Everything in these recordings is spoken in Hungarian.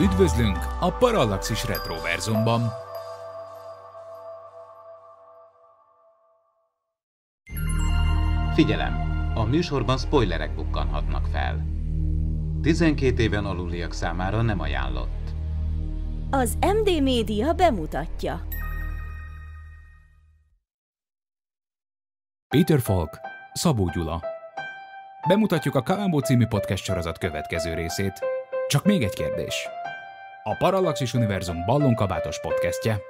Üdvözlünk a Parallaxis Retroverzumban! Figyelem! A műsorban spoilerek bukkanhatnak fel. 12 éven aluliak számára nem ajánlott. Az MD Média bemutatja. Peter Falk, Szabó Gyula. Bemutatjuk a Kalambó című podcast sorozat következő részét. Csak még egy kérdés a Parallaxis Univerzum ballonkabátos podcastje.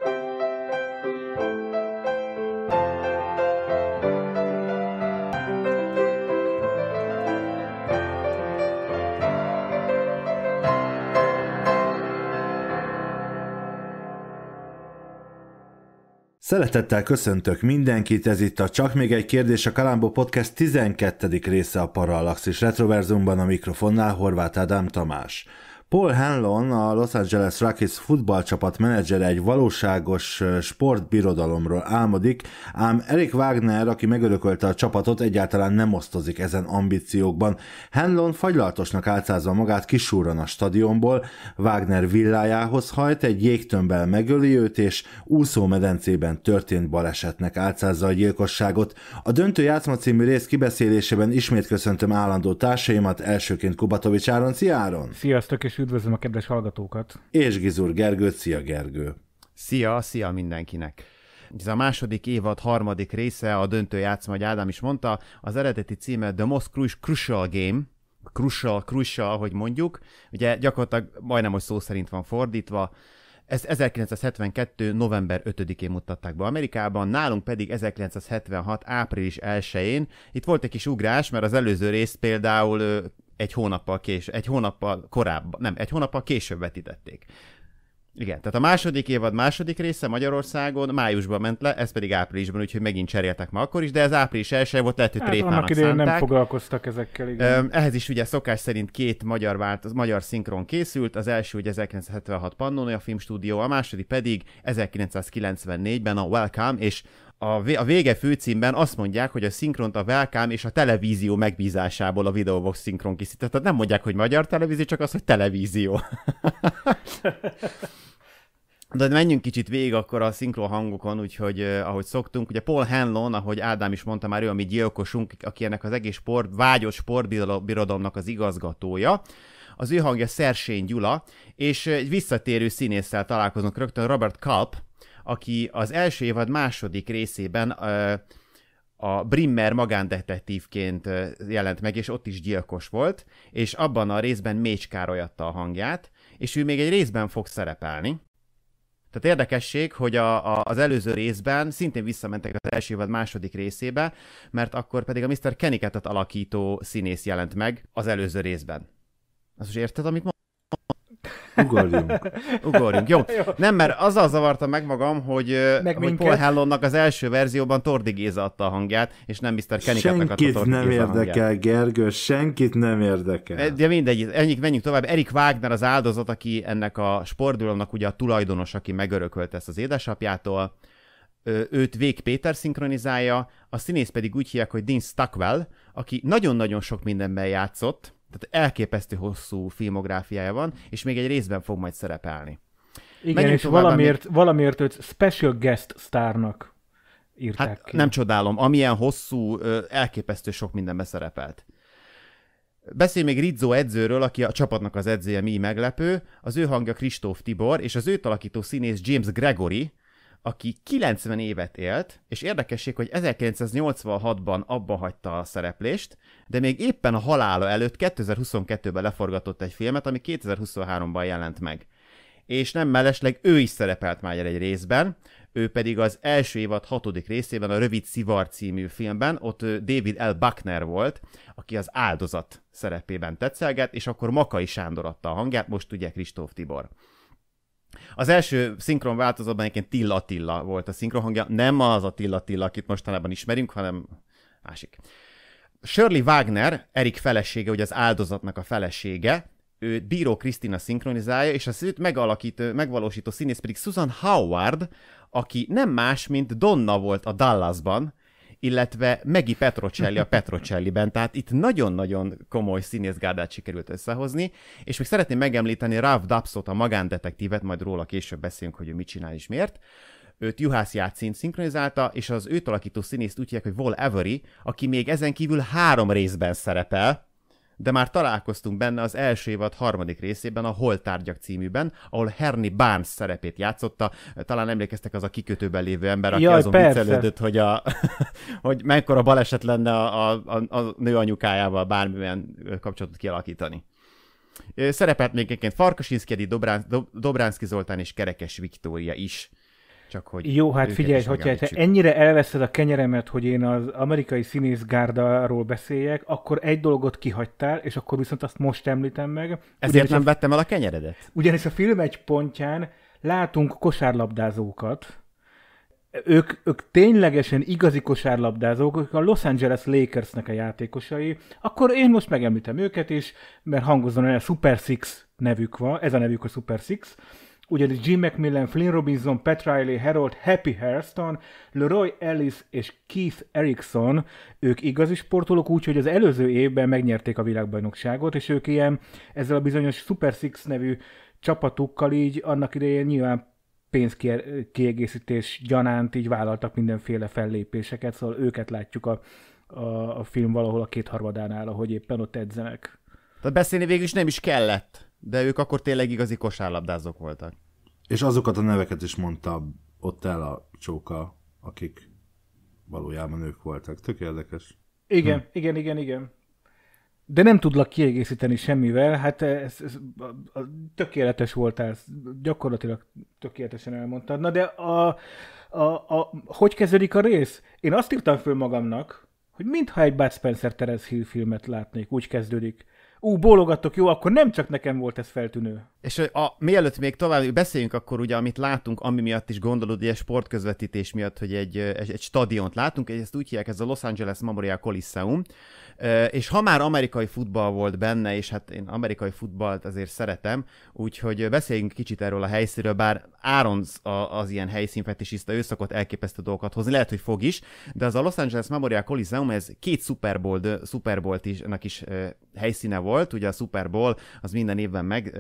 Szeretettel köszöntök mindenkit, ez itt a Csak még egy kérdés a Kalámbó Podcast 12. része a Parallaxis Retroverzumban a mikrofonnál Horváth Ádám Tamás. Paul Hanlon, a Los Angeles Rockies futballcsapat menedzsere egy valóságos sportbirodalomról álmodik, ám Eric Wagner, aki megörökölte a csapatot, egyáltalán nem osztozik ezen ambíciókban. Hanlon fagylaltosnak álcázva magát kisúran a stadionból, Wagner villájához hajt, egy jégtömbbel megöli őt, és úszómedencében történt balesetnek álcázza a gyilkosságot. A döntő játszma című rész kibeszélésében ismét köszöntöm állandó társaimat, elsőként Kubatovics Áron. Szia Áron! Sziasztok, és és üdvözlöm a kedves hallgatókat. És Gizur Gergő, szia Gergő. Szia, szia mindenkinek. Ez a második évad harmadik része, a döntő játszma, hogy Ádám is mondta, az eredeti címe The Most Crucial Game, Crucial, Crucial, hogy mondjuk, ugye gyakorlatilag majdnem, hogy szó szerint van fordítva, ezt 1972. november 5-én mutatták be Amerikában, nálunk pedig 1976. április 1-én. Itt volt egy kis ugrás, mert az előző rész például egy hónappal késő egy hónappal korábban, nem, egy hónappal később vetítették. Igen, tehát a második évad második része Magyarországon májusban ment le, ez pedig áprilisban, úgyhogy megint cseréltek ma akkor is, de ez április első volt, lehet, hogy hát, annak idején nem foglalkoztak ezekkel, igen. Ehhez is ugye szokás szerint két magyar, vált, magyar szinkron készült, az első ugye 1976 Pannonia Filmstúdió, a második pedig 1994-ben a Welcome, és a vége főcímben azt mondják, hogy a szinkront a Velkám és a televízió megbízásából a Videobox szinkron készített. Tehát nem mondják, hogy magyar televízió, csak az, hogy televízió. De menjünk kicsit végig akkor a szinkron hangokon, úgyhogy eh, ahogy szoktunk, ugye Paul Hanlon, ahogy Ádám is mondta már, ő a mi gyilkosunk, aki ennek az egész sport, vágyos sportbirodalomnak az igazgatója. Az ő hangja Szersény Gyula, és egy visszatérő színésszel találkozunk rögtön Robert Kalp, aki az első évad második részében a Brimmer magándetektívként jelent meg, és ott is gyilkos volt, és abban a részben Mécs Károly adta a hangját, és ő még egy részben fog szerepelni. Tehát érdekesség, hogy a, a, az előző részben szintén visszamentek az első évad második részébe, mert akkor pedig a Mr. Keniketet alakító színész jelent meg az előző részben. Az is érted, amit mondtam? Ugorjunk. Ugorjunk, jó. jó. Nem, mert azzal zavartam meg magam, hogy, meg hogy Paul Hellonnak az első verzióban Tordi Géza adta a hangját, és nem Mr. Keniketnek adta Senkit nem Géza érdekel, hangját. Gergő, senkit nem érdekel. De mindegy, ennyik, menjünk tovább. Erik Wagner az áldozat, aki ennek a sportdulomnak ugye a tulajdonos, aki megörökölte ezt az édesapjától. Őt Vég Péter szinkronizálja, a színész pedig úgy hívják, hogy Dean Stuckwell, aki nagyon-nagyon sok mindenben játszott, tehát elképesztő hosszú filmográfiája van, és még egy részben fog majd szerepelni. Igen, Menjünk és tovább, valamiért, még... valamiért őt special guest sztárnak írták hát, ki. nem csodálom, amilyen hosszú, elképesztő sok mindenbe szerepelt. Beszélj még Rizzo edzőről, aki a csapatnak az edzője, mi meglepő. Az ő hangja Kristóf Tibor, és az őt alakító színész James Gregory, aki 90 évet élt, és érdekesség, hogy 1986-ban abba hagyta a szereplést, de még éppen a halála előtt 2022-ben leforgatott egy filmet, ami 2023-ban jelent meg. És nem mellesleg ő is szerepelt már egy részben, ő pedig az első évad hatodik részében, a Rövid Szivar című filmben, ott David L. Buckner volt, aki az áldozat szerepében tetszelget, és akkor Makai Sándor adta a hangját, most ugye Kristóf Tibor. Az első szinkron változatban egyébként Tilla Attila volt a hangja nem az a Tilla Attila, akit mostanában ismerünk, hanem másik. Shirley Wagner, Erik felesége, ugye az áldozatnak a felesége, ő Bíró Krisztina szinkronizálja, és az őt megalakító, megvalósító színész pedig Susan Howard, aki nem más, mint Donna volt a Dallasban, illetve Megi Petrocelli a Petrocelliben, tehát itt nagyon-nagyon komoly színészgárdát sikerült összehozni, és még szeretném megemlíteni Ralph Dapsot, a magándetektívet, majd róla később beszélünk, hogy ő mit csinál és miért. Őt Juhász Játszín szinkronizálta, és az őt alakító színészt úgy hívják, hogy Vol Avery, aki még ezen kívül három részben szerepel, de már találkoztunk benne az első évad harmadik részében, a Holtárgyak címűben, ahol Herni Barnes szerepét játszotta. Talán emlékeztek az a kikötőben lévő ember, aki Jaj, azon persze. viccelődött, hogy, a, hogy mekkora baleset lenne a, a, a, a nő anyukájával bármilyen kapcsolatot kialakítani. Szerepelt még egyébként Farkasinszkedi, Dobránszki Zoltán és Kerekes Viktória is. Csak hogy Jó, hát figyelj, hogyha te ennyire elveszed a kenyeremet, hogy én az amerikai színészgárdáról beszéljek, akkor egy dolgot kihagytál, és akkor viszont azt most említem meg. Ezért nem a... vettem el a kenyeredet? Ugyanis a film egy pontján látunk kosárlabdázókat, ők, ők ténylegesen igazi kosárlabdázók, ők a Los Angeles Lakersnek a játékosai, akkor én most megemlítem őket is, mert hangozzon el, Super Six nevük van, ez a nevük a Super Six, ugyanis Jim McMillan, Flynn Robinson, Pat Riley, Harold, Happy Hairston, Leroy Ellis és Keith Erickson, ők igazi sportolók, úgyhogy az előző évben megnyerték a világbajnokságot, és ők ilyen ezzel a bizonyos Super Six nevű csapatukkal így annak idején nyilván pénzkiegészítés gyanánt így vállaltak mindenféle fellépéseket, szóval őket látjuk a, a, a film valahol a kétharmadánál, ahogy éppen ott edzenek. Tehát beszélni végül is nem is kellett de ők akkor tényleg igazi kosárlabdázók voltak. És azokat a neveket is mondta ott el a csóka, akik valójában ők voltak. Tök érdekes. Igen, hm. igen, igen, igen. De nem tudlak kiegészíteni semmivel, hát ez, ez a, a, tökéletes voltál, gyakorlatilag tökéletesen elmondtad. Na de a, a, a, hogy kezdődik a rész? Én azt írtam föl magamnak, hogy mintha egy Bud Spencer Terence Hill filmet látnék, úgy kezdődik ú, bólogatok, jó, akkor nem csak nekem volt ez feltűnő. És a, mielőtt még tovább beszéljünk, akkor ugye, amit látunk, ami miatt is gondolod, ugye sportközvetítés miatt, hogy egy, egy, egy stadiont látunk, és ezt úgy hívják, ez a Los Angeles Memorial Coliseum, és ha már amerikai futball volt benne, és hát én amerikai futballt azért szeretem, úgyhogy beszéljünk kicsit erről a helyszínről, bár Áron az ilyen helyszínfetisiszta, ő szokott elképesztő dolgokat hozni, lehet, hogy fog is, de az a Los Angeles Memorial Coliseum, ez két Super Bowl, Super Bowl is, is helyszíne volt, ugye a Super Bowl az minden évben meg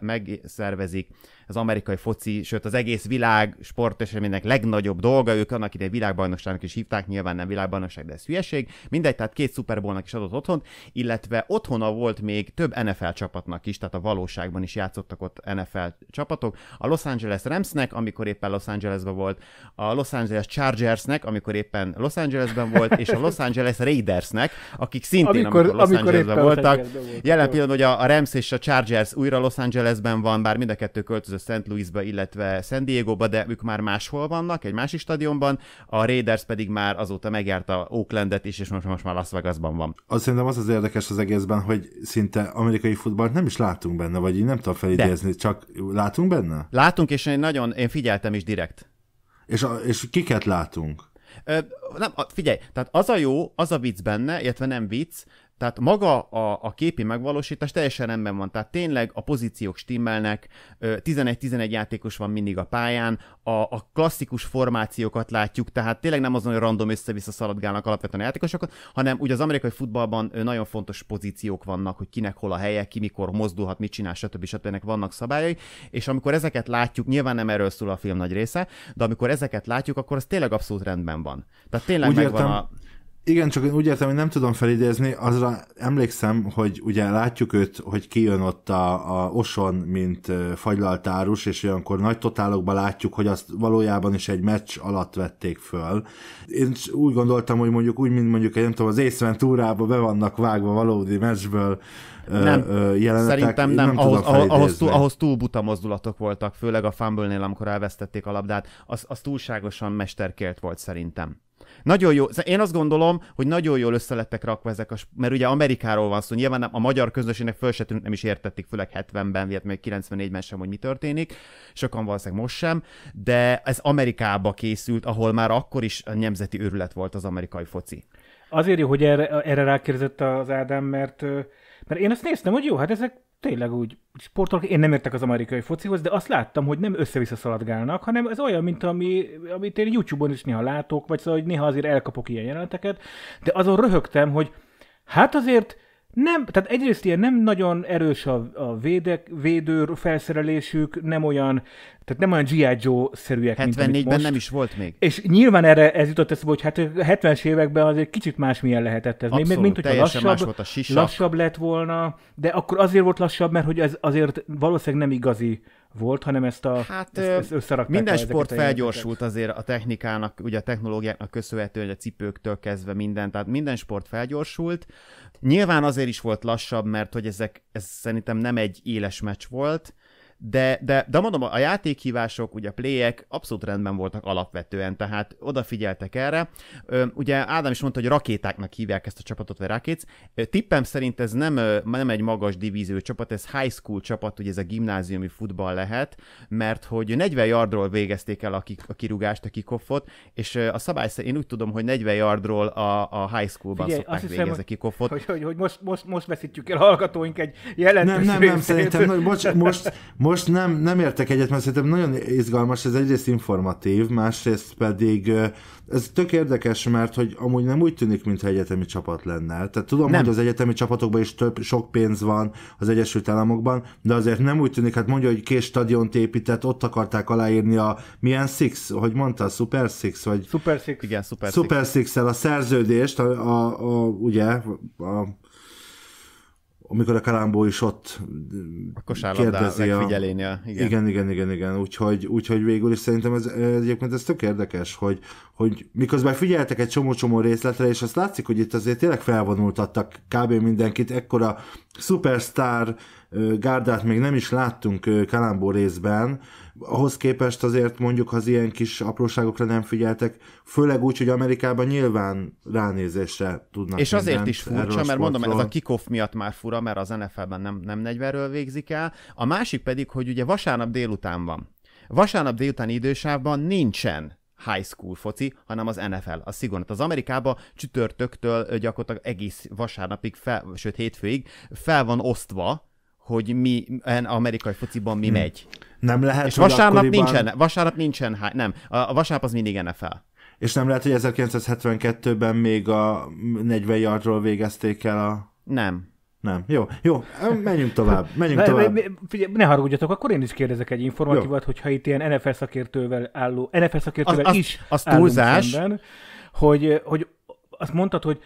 megszervezik az amerikai foci, sőt az egész világ sporteseménynek legnagyobb dolga, ők annak ide világbajnokságnak is hívták, nyilván nem világbajnokság, de ez hülyeség. Mindegy, tehát két szuperbólnak is adott otthont, illetve otthona volt még több NFL csapatnak is, tehát a valóságban is játszottak ott NFL csapatok. A Los Angeles Ramsnek, amikor éppen Los Angelesben volt, a Los Angeles Chargersnek, amikor éppen Los Angelesben volt, és a Los Angeles Raidersnek, akik szintén amikor, amikor Los amikor Angelesben voltak. Jelen pillanatban, hogy a Rams és a Chargers újra Los Angelesben van, bár mind a kettő költözött között St. Louisba, illetve San Diegoba, de ők már máshol vannak, egy másik stadionban, a Raiders pedig már azóta megjárta Oaklandet is, és most, most már Las Vegasban van. Azt szerintem az az érdekes az egészben, hogy szinte amerikai futballt nem is látunk benne, vagy így nem tudom felidézni, de. csak látunk benne? Látunk, és én nagyon, én figyeltem is direkt. És, a, és kiket látunk? Ö, nem, figyelj, tehát az a jó, az a vicc benne, illetve nem vicc, tehát maga a, a képi megvalósítás teljesen rendben van, tehát tényleg a pozíciók stimmelnek, 11-11 játékos van mindig a pályán, a, a klasszikus formációkat látjuk, tehát tényleg nem azon, hogy random össze-vissza szaladgálnak alapvetően a játékosokat, hanem ugye az amerikai futballban nagyon fontos pozíciók vannak, hogy kinek hol a helye, ki mikor mozdulhat, mit csinál, stb. stb. Ennek vannak szabályai, és amikor ezeket látjuk, nyilván nem erről szól a film nagy része, de amikor ezeket látjuk, akkor az tényleg abszolút rendben van. Tehát tényleg Úgy megvan értem, a igen, csak én úgy értem, hogy nem tudom felidézni, azra emlékszem, hogy ugye látjuk őt, hogy kijön ott a, a Oson, mint fagylaltárus, és olyankor nagy totálokban látjuk, hogy azt valójában is egy meccs alatt vették föl. Én úgy gondoltam, hogy mondjuk úgy, mint mondjuk, nem tudom, az észven túrába be vannak vágva valódi meccsből nem, ö, jelenetek. Szerintem nem, nem ahhoz, ahhoz, ahhoz, túl, ahhoz túl buta mozdulatok voltak, főleg a fumble amikor elvesztették a labdát, az, az túlságosan mesterkért volt szerintem. Nagyon jó, szóval én azt gondolom, hogy nagyon jól összelettek rakva ezek a, mert ugye Amerikáról van szó, nyilván a magyar közösségnek föl se tűnt, nem is értették, főleg 70-ben, vagy még 94-ben sem, hogy mi történik, sokan valószínűleg most sem, de ez Amerikába készült, ahol már akkor is a nemzeti őrület volt az amerikai foci. Azért jó, hogy erre, erre rákérdezett az Ádám, mert, mert én azt néztem, hogy jó, hát ezek tényleg úgy sportolok. Én nem értek az amerikai focihoz, de azt láttam, hogy nem össze-vissza szaladgálnak, hanem ez olyan, mint ami, amit én YouTube-on is néha látok, vagy szóval, hogy néha azért elkapok ilyen jeleneteket, de azon röhögtem, hogy hát azért nem, tehát egyrészt ilyen nem nagyon erős a, a védek, védő felszerelésük, nem olyan, tehát nem olyan G.I. Joe-szerűek, mint 74-ben nem is volt még. És nyilván erre ez jutott eszembe, hogy hát 70-es években azért kicsit másmilyen lehetett ez. Abszolút, még, mint hogyha lassabb, más volt a sisak. lassabb lett volna, de akkor azért volt lassabb, mert hogy ez azért valószínűleg nem igazi volt, hanem ezt a hát, ezt, ezt összerakták. Minden sport felgyorsult azért a technikának, ugye a technológiáknak köszönhetően, a cipőktől kezdve minden, tehát minden sport felgyorsult. Nyilván azért is volt lassabb, mert hogy ezek, ez szerintem nem egy éles meccs volt, de, de, de mondom, a játékhívások, ugye a playek abszolút rendben voltak alapvetően, tehát odafigyeltek erre. Ö, Ugye Ádám is mondta, hogy rakétáknak hívják ezt a csapatot, vagy rakétsz. Tippem szerint ez nem, nem egy magas divízió csapat, ez high school csapat, ugye ez a gimnáziumi futball lehet, mert hogy 40 yardról végezték el a, ki, a kirúgást, a kikoffot, és a szabály szerint én úgy tudom, hogy 40 yardról a, a high schoolban Figyelj, szokták végezni a kikoffot. Hogy, hogy, hogy most, most, most veszítjük el a hallgatóink egy jelentős Nem, nem, nem, szerintem, bocs, most, most most nem, nem értek egyet, mert szerintem nagyon izgalmas, ez egyrészt informatív, másrészt pedig ez tök érdekes, mert hogy amúgy nem úgy tűnik, mintha egyetemi csapat lenne. Tehát tudom, nem. hogy az egyetemi csapatokban is több, sok pénz van az Egyesült Államokban, de azért nem úgy tűnik, hát mondja, hogy kés stadiont épített, ott akarták aláírni a milyen Six, hogy mondta, a Super Six, vagy... Super Six, igen, Super, Super Six. Super Six-el a szerződést, a, a, a ugye, a amikor a Kalámbó is ott a kérdezi a... Igen. igen, igen, igen, igen. Úgyhogy, úgyhogy végül is szerintem ez, egyébként ez tök érdekes, hogy, hogy miközben figyeltek egy csomó-csomó részletre, és azt látszik, hogy itt azért tényleg felvonultattak kb. mindenkit, ekkora szupersztár gárdát még nem is láttunk Kalámbó részben, ahhoz képest azért mondjuk az ilyen kis apróságokra nem figyeltek, főleg úgy, hogy Amerikában nyilván ránézésre tudnak. És azért is furcsa, mert mondom, ez a kickoff miatt már fura, mert az NFL-ben nem, nem 40-ről végzik el. A másik pedig, hogy ugye vasárnap délután van. Vasárnap délután idősávban nincsen high school foci, hanem az NFL, a szigon. Hát az Amerikában csütörtöktől gyakorlatilag egész vasárnapig, fel, sőt hétfőig fel van osztva hogy mi, amerikai fociban mi hmm. megy. Nem lehet, És vasárnap akkoriban... nincsen, vasárnap nincsen, nem, a vasárnap az mindig NFL. És nem lehet, hogy 1972-ben még a 40 yardról végezték el a... Nem. Nem. Jó, jó, menjünk tovább, menjünk tovább. Figyelj, ne haragudjatok, akkor én is kérdezek egy informatívat, jó. hogyha itt ilyen NFL szakértővel álló, NFL szakértővel az, az, is az túlzás. Szemben, hogy, hogy azt mondtad, hogy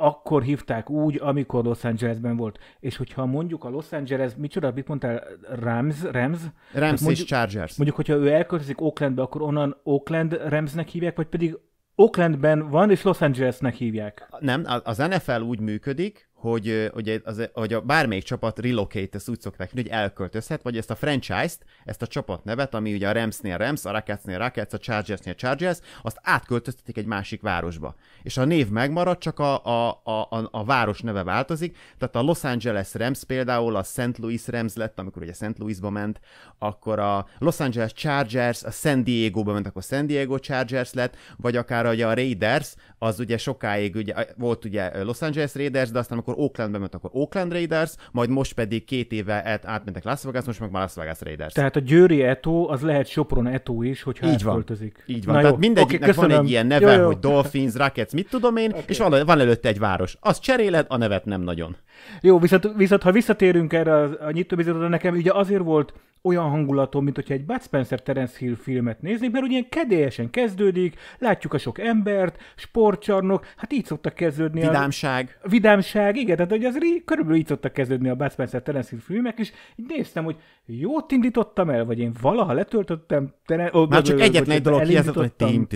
akkor hívták úgy, amikor Los Angelesben volt. És hogyha mondjuk a Los Angeles, micsoda, mit mondtál, Rams? Rams, Rams mondjuk, és Chargers. Mondjuk, hogyha ő elköltözik Oaklandbe, akkor onnan Oakland Ramsnek hívják, vagy pedig Oaklandben van, és Los Angelesnek hívják. Nem, az NFL úgy működik, hogy, hogy, az, hogy a bármelyik csapat relocate, ezt úgy szokták hogy elköltözhet, vagy ezt a franchise-t, ezt a csapatnevet, ami ugye a Ramsnél Rams, a Rocketsnél Rockets, a Chargersnél Chargers, azt átköltöztetik egy másik városba. És a név megmarad, csak a, a, a, a, a város neve változik, tehát a Los Angeles Rams például a St. Louis Rams lett, amikor ugye St. Louisba ment, akkor a Los Angeles Chargers a San Diego-ba ment, akkor San Diego Chargers lett, vagy akár ugye a Raiders, az ugye sokáig ugye, volt ugye Los Angeles Raiders, de aztán akkor akkor Oaklandbe ment, akkor Oakland Raiders, majd most pedig két éve át, átmentek Las Vegas, most meg már Las Vegas Raiders. Tehát a Győri Eto, az lehet Sopron Eto is, hogyha Így van. Költözik. Így van. Na Tehát jó. mindegyiknek okay, van egy ilyen neve, jó, jó. hogy Dolphins, Rockets, mit tudom én, okay. és van, van előtte egy város. Az cseréled, a nevet nem nagyon. Jó, viszont, viszont ha visszatérünk erre a nyitóbizetre, nekem ugye azért volt olyan hangulatom, mint hogyha egy Bud Spencer Terence Hill filmet néznék, mert ugye ilyen kedélyesen kezdődik, látjuk a sok embert, sportcsarnok, hát így szoktak kezdődni Vidámság. A... Vidámság, igen, tehát hogy az ri... körülbelül így szoktak kezdődni a Bud Spencer Terence Hill filmek, és így néztem, hogy jót indítottam el, vagy én valaha letöltöttem, teren... Oh, Már csak egyetlen egy dolog kihazott, hogy tím,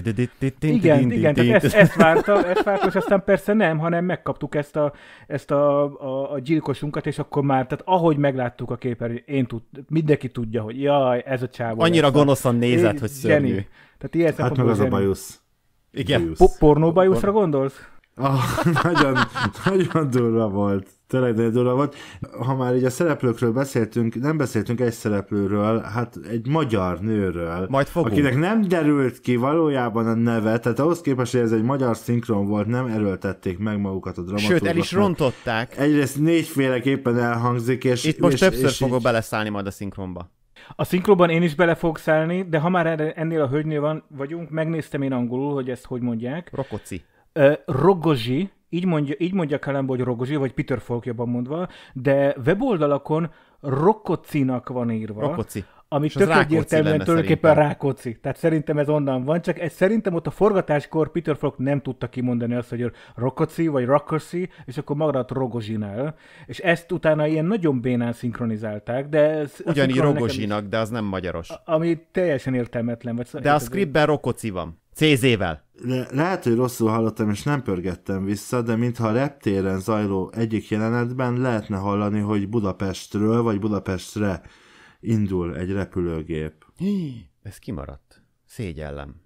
Igen, igen, tehát ezt vártam, ezt vártam, és aztán persze nem, hanem megkaptuk ezt a, ezt a, a, a gyilkosunkat, és akkor már, tehát ahogy megláttuk a képernyőt, én tud, mindenki tudja, hogy jaj, ez a csávó. Annyira lesz, gonoszan nézett, hogy szörnyű. Zseni. Tehát ilyen hát meg az zseni. a bajusz. Igen. Bajusz. bajuszra gondolsz? Oh, nagyon, nagyon durva volt tényleg nagy dolog volt. Ha már így a szereplőkről beszéltünk, nem beszéltünk egy szereplőről, hát egy magyar nőről. Majd fogunk. Akinek nem derült ki valójában a neve, tehát ahhoz képest, hogy ez egy magyar szinkron volt, nem erőltették meg magukat a dramaturgokat. Sőt, el is rontották. Egyrészt négyféleképpen elhangzik, és... Itt most és, többször és fogok így... beleszállni majd a szinkronba. A szinkróban én is bele fogok szállni, de ha már ennél a hölgynél van, vagyunk, megnéztem én angolul, hogy ezt hogy mondják. Rokoci. Uh, Rogozsi, így mondja, így mondja Kalembo, hogy Rogozsi, vagy Peter Falk jobban mondva, de weboldalakon Rokocinak van írva. Rokoci. Ami És tök egyértelműen tulajdonképpen Rákóczi. Tehát szerintem ez onnan van, csak ez, szerintem ott a forgatáskor Peter Falk nem tudta kimondani azt, hogy Rokoci vagy Rakoszi, és akkor magadat Rogozsinál. És ezt utána ilyen nagyon bénán szinkronizálták, de... Ez Ugyanígy Rogozsinak, de az nem magyaros. Ami teljesen értelmetlen. Vagy de a scriptben Rokoci van. CZ-vel. Le- lehet, hogy rosszul hallottam, és nem pörgettem vissza, de mintha a reptéren zajló egyik jelenetben lehetne hallani, hogy Budapestről vagy Budapestre indul egy repülőgép. Hí, ez kimaradt. Szégyellem.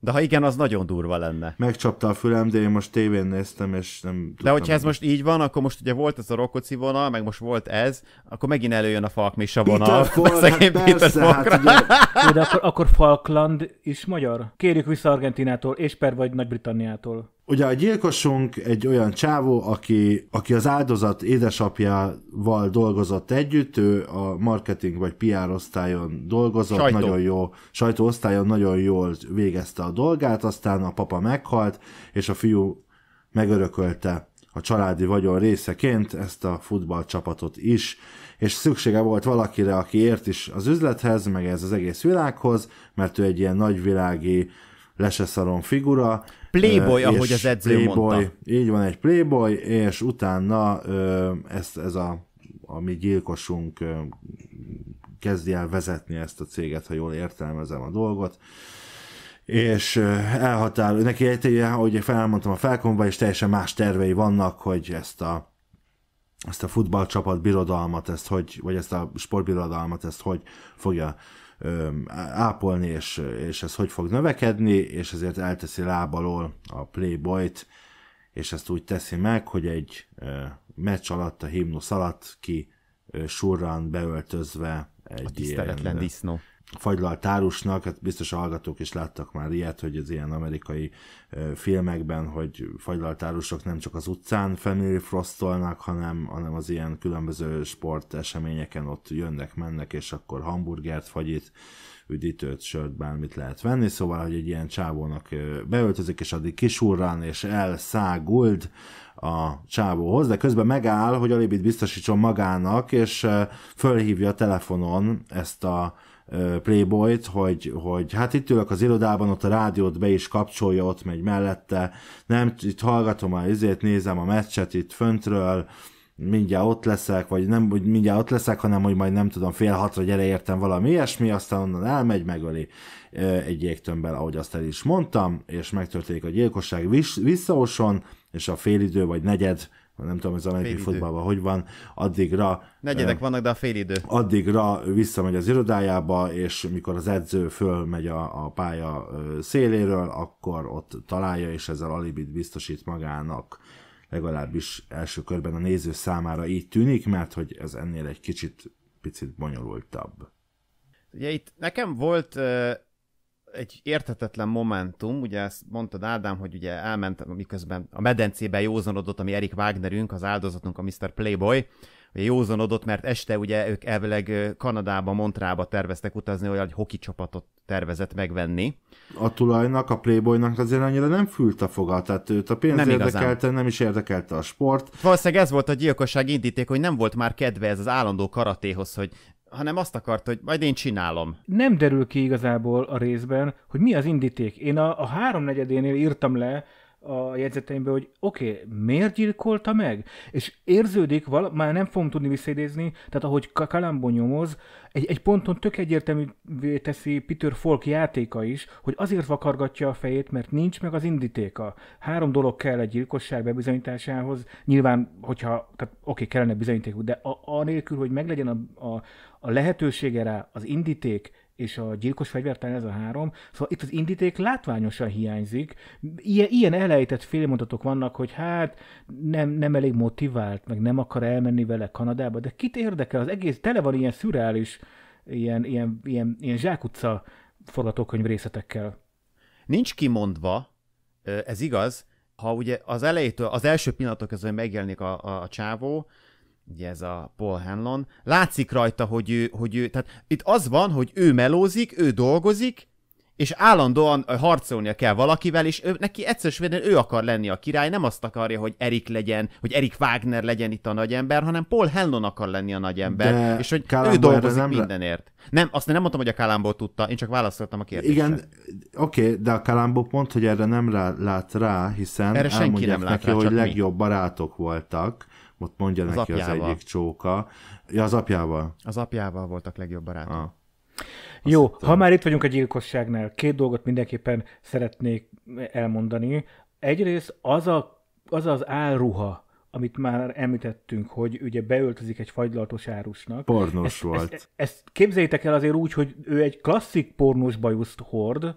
De ha igen, az nagyon durva lenne. Megcsapta a fülem, de én most tévén néztem, és nem tudtam. De hogyha ez meg. most így van, akkor most ugye volt ez a Rokoci vonal, meg most volt ez, akkor megint előjön a Falkmisa vonal. Fall, hát Peter persze, hát ugye. De akkor, akkor Falkland is magyar? Kérjük vissza Argentinától, és per vagy Nagy-Britanniától. Ugye a gyilkosunk egy olyan csávó, aki, aki az áldozat édesapjával dolgozott együtt, ő a marketing vagy PR osztályon dolgozott, Sajtó. nagyon jó, sajtóosztályon nagyon jól végezte a dolgát, aztán a papa meghalt, és a fiú megörökölte a családi vagyon részeként ezt a futballcsapatot is, és szüksége volt valakire, aki ért is az üzlethez, meg ez az egész világhoz, mert ő egy ilyen nagyvilági leseszaron figura, Playboy, uh, ahogy az edző playboy, mondta. Így van, egy Playboy, és utána uh, ez, ez a, a mi gyilkosunk uh, kezdi el vezetni ezt a céget, ha jól értelmezem a dolgot és elhatár, neki egy, ahogy felmondtam a felkomba, és teljesen más tervei vannak, hogy ezt a ezt a futballcsapat birodalmat, ezt hogy, vagy ezt a sportbirodalmat, ezt hogy fogja ápolni, és, és ez hogy fog növekedni, és ezért elteszi lábalól a Playboy-t, és ezt úgy teszi meg, hogy egy meccs alatt, a himnusz alatt ki surran beöltözve egy a tiszteletlen ilyen, disznó fagylaltárusnak, hát biztos a hallgatók is láttak már ilyet, hogy az ilyen amerikai filmekben, hogy fagylaltárusok nem csak az utcán family frostolnak, hanem, hanem az ilyen különböző sport eseményeken ott jönnek, mennek, és akkor hamburgert, fagyit, üdítőt, sört, bármit lehet venni, szóval, hogy egy ilyen csávónak beöltözik, és addig kisurran, és elszáguld a csávóhoz, de közben megáll, hogy alibit biztosítson magának, és fölhívja telefonon ezt a Playboy-t, hogy, hogy hát itt ülök az irodában, ott a rádiót be is kapcsolja, ott megy mellette, nem, itt hallgatom a izét, nézem a meccset itt föntről, mindjárt ott leszek, vagy nem, hogy mindjárt ott leszek, hanem hogy majd nem tudom, fél hatra gyere értem valami ilyesmi, aztán onnan elmegy, megöli egy jégtömbben, ahogy azt el is mondtam, és megtörténik a gyilkosság visszaoson, és a félidő vagy negyed nem tudom, ez a amerikai futballban hogy van, addigra... Negyedek vannak, de a idő. Addigra visszamegy az irodájába, és mikor az edző fölmegy a, a pálya széléről, akkor ott találja, és ezzel alibit biztosít magának legalábbis első körben a néző számára így tűnik, mert hogy ez ennél egy kicsit picit bonyolultabb. Ugye itt nekem volt egy értetetlen momentum, ugye ezt mondtad Ádám, hogy ugye elment, miközben a medencébe józanodott, ami Erik Wagnerünk, az áldozatunk, a Mr. Playboy, józanodott, mert este ugye ők elvileg Kanadába, Montrába terveztek utazni, olyan hoki csapatot tervezett megvenni. A tulajnak, a Playboynak azért annyira nem fült a fogal, tehát őt a pénz nem érdekelte, igazán. nem is érdekelte a sport. Valószínűleg ez volt a gyilkosság indíték, hogy nem volt már kedve ez az állandó karatéhoz, hogy hanem azt akart, hogy majd én csinálom. Nem derül ki igazából a részben, hogy mi az indíték. Én a, a háromnegyedénél írtam le, a jegyzeteimbe, hogy oké, okay, miért gyilkolta meg? És érződik, val- már nem fogom tudni visszaidézni, tehát ahogy Kalambon nyomoz, egy, egy ponton tök egyértelművé teszi Peter Falk játéka is, hogy azért vakargatja a fejét, mert nincs meg az indítéka. Három dolog kell egy gyilkosság bebizonyításához, nyilván, hogyha, tehát oké, okay, kellene bizonyíték, de a, anélkül, hogy meglegyen a, a, a lehetősége rá, az indíték, és a gyilkos fegyvertán ez a három. Szóval itt az indíték látványosan hiányzik. Ilyen, ilyen elejtett félmondatok vannak, hogy hát nem, nem elég motivált, meg nem akar elmenni vele Kanadába, de kit érdekel? Az egész tele van ilyen szürreális, ilyen, ilyen, ilyen, ilyen zsákutca forgatókönyv részletekkel. Nincs kimondva, ez igaz, ha ugye az elejétől, az első pillanatok közben megjelenik a, a, a csávó, ugye ez a Paul Hanlon, látszik rajta, hogy ő, hogy ő, tehát itt az van, hogy ő melózik, ő dolgozik, és állandóan harcolnia kell valakivel, és ő, neki egyszerűen ő akar lenni a király, nem azt akarja, hogy Erik legyen, hogy Erik Wagner legyen itt a nagyember, hanem Paul Hanlon akar lenni a nagyember, De és hogy Kálámból ő dolgozik nem mindenért. Nem, azt nem mondtam, hogy a Kálámból tudta, én csak válaszoltam a kérdésre. Igen, oké, okay, de a Kálámból pont, hogy erre nem rá, lát rá, hiszen erre senki nem lát neki, rá, hogy legjobb mi. barátok voltak, ott mondja az neki apjával. az egyik csóka. Ja, az apjával. Az apjával voltak legjobb barátok. Ah. Jó, hittem. ha már itt vagyunk a gyilkosságnál, két dolgot mindenképpen szeretnék elmondani. Egyrészt az a, az, az álruha, amit már említettünk, hogy ugye beöltözik egy fagylaltos árusnak. Pornos ezt, volt. Ezt, ezt képzeljétek el azért úgy, hogy ő egy klasszik pornos bajuszt hord,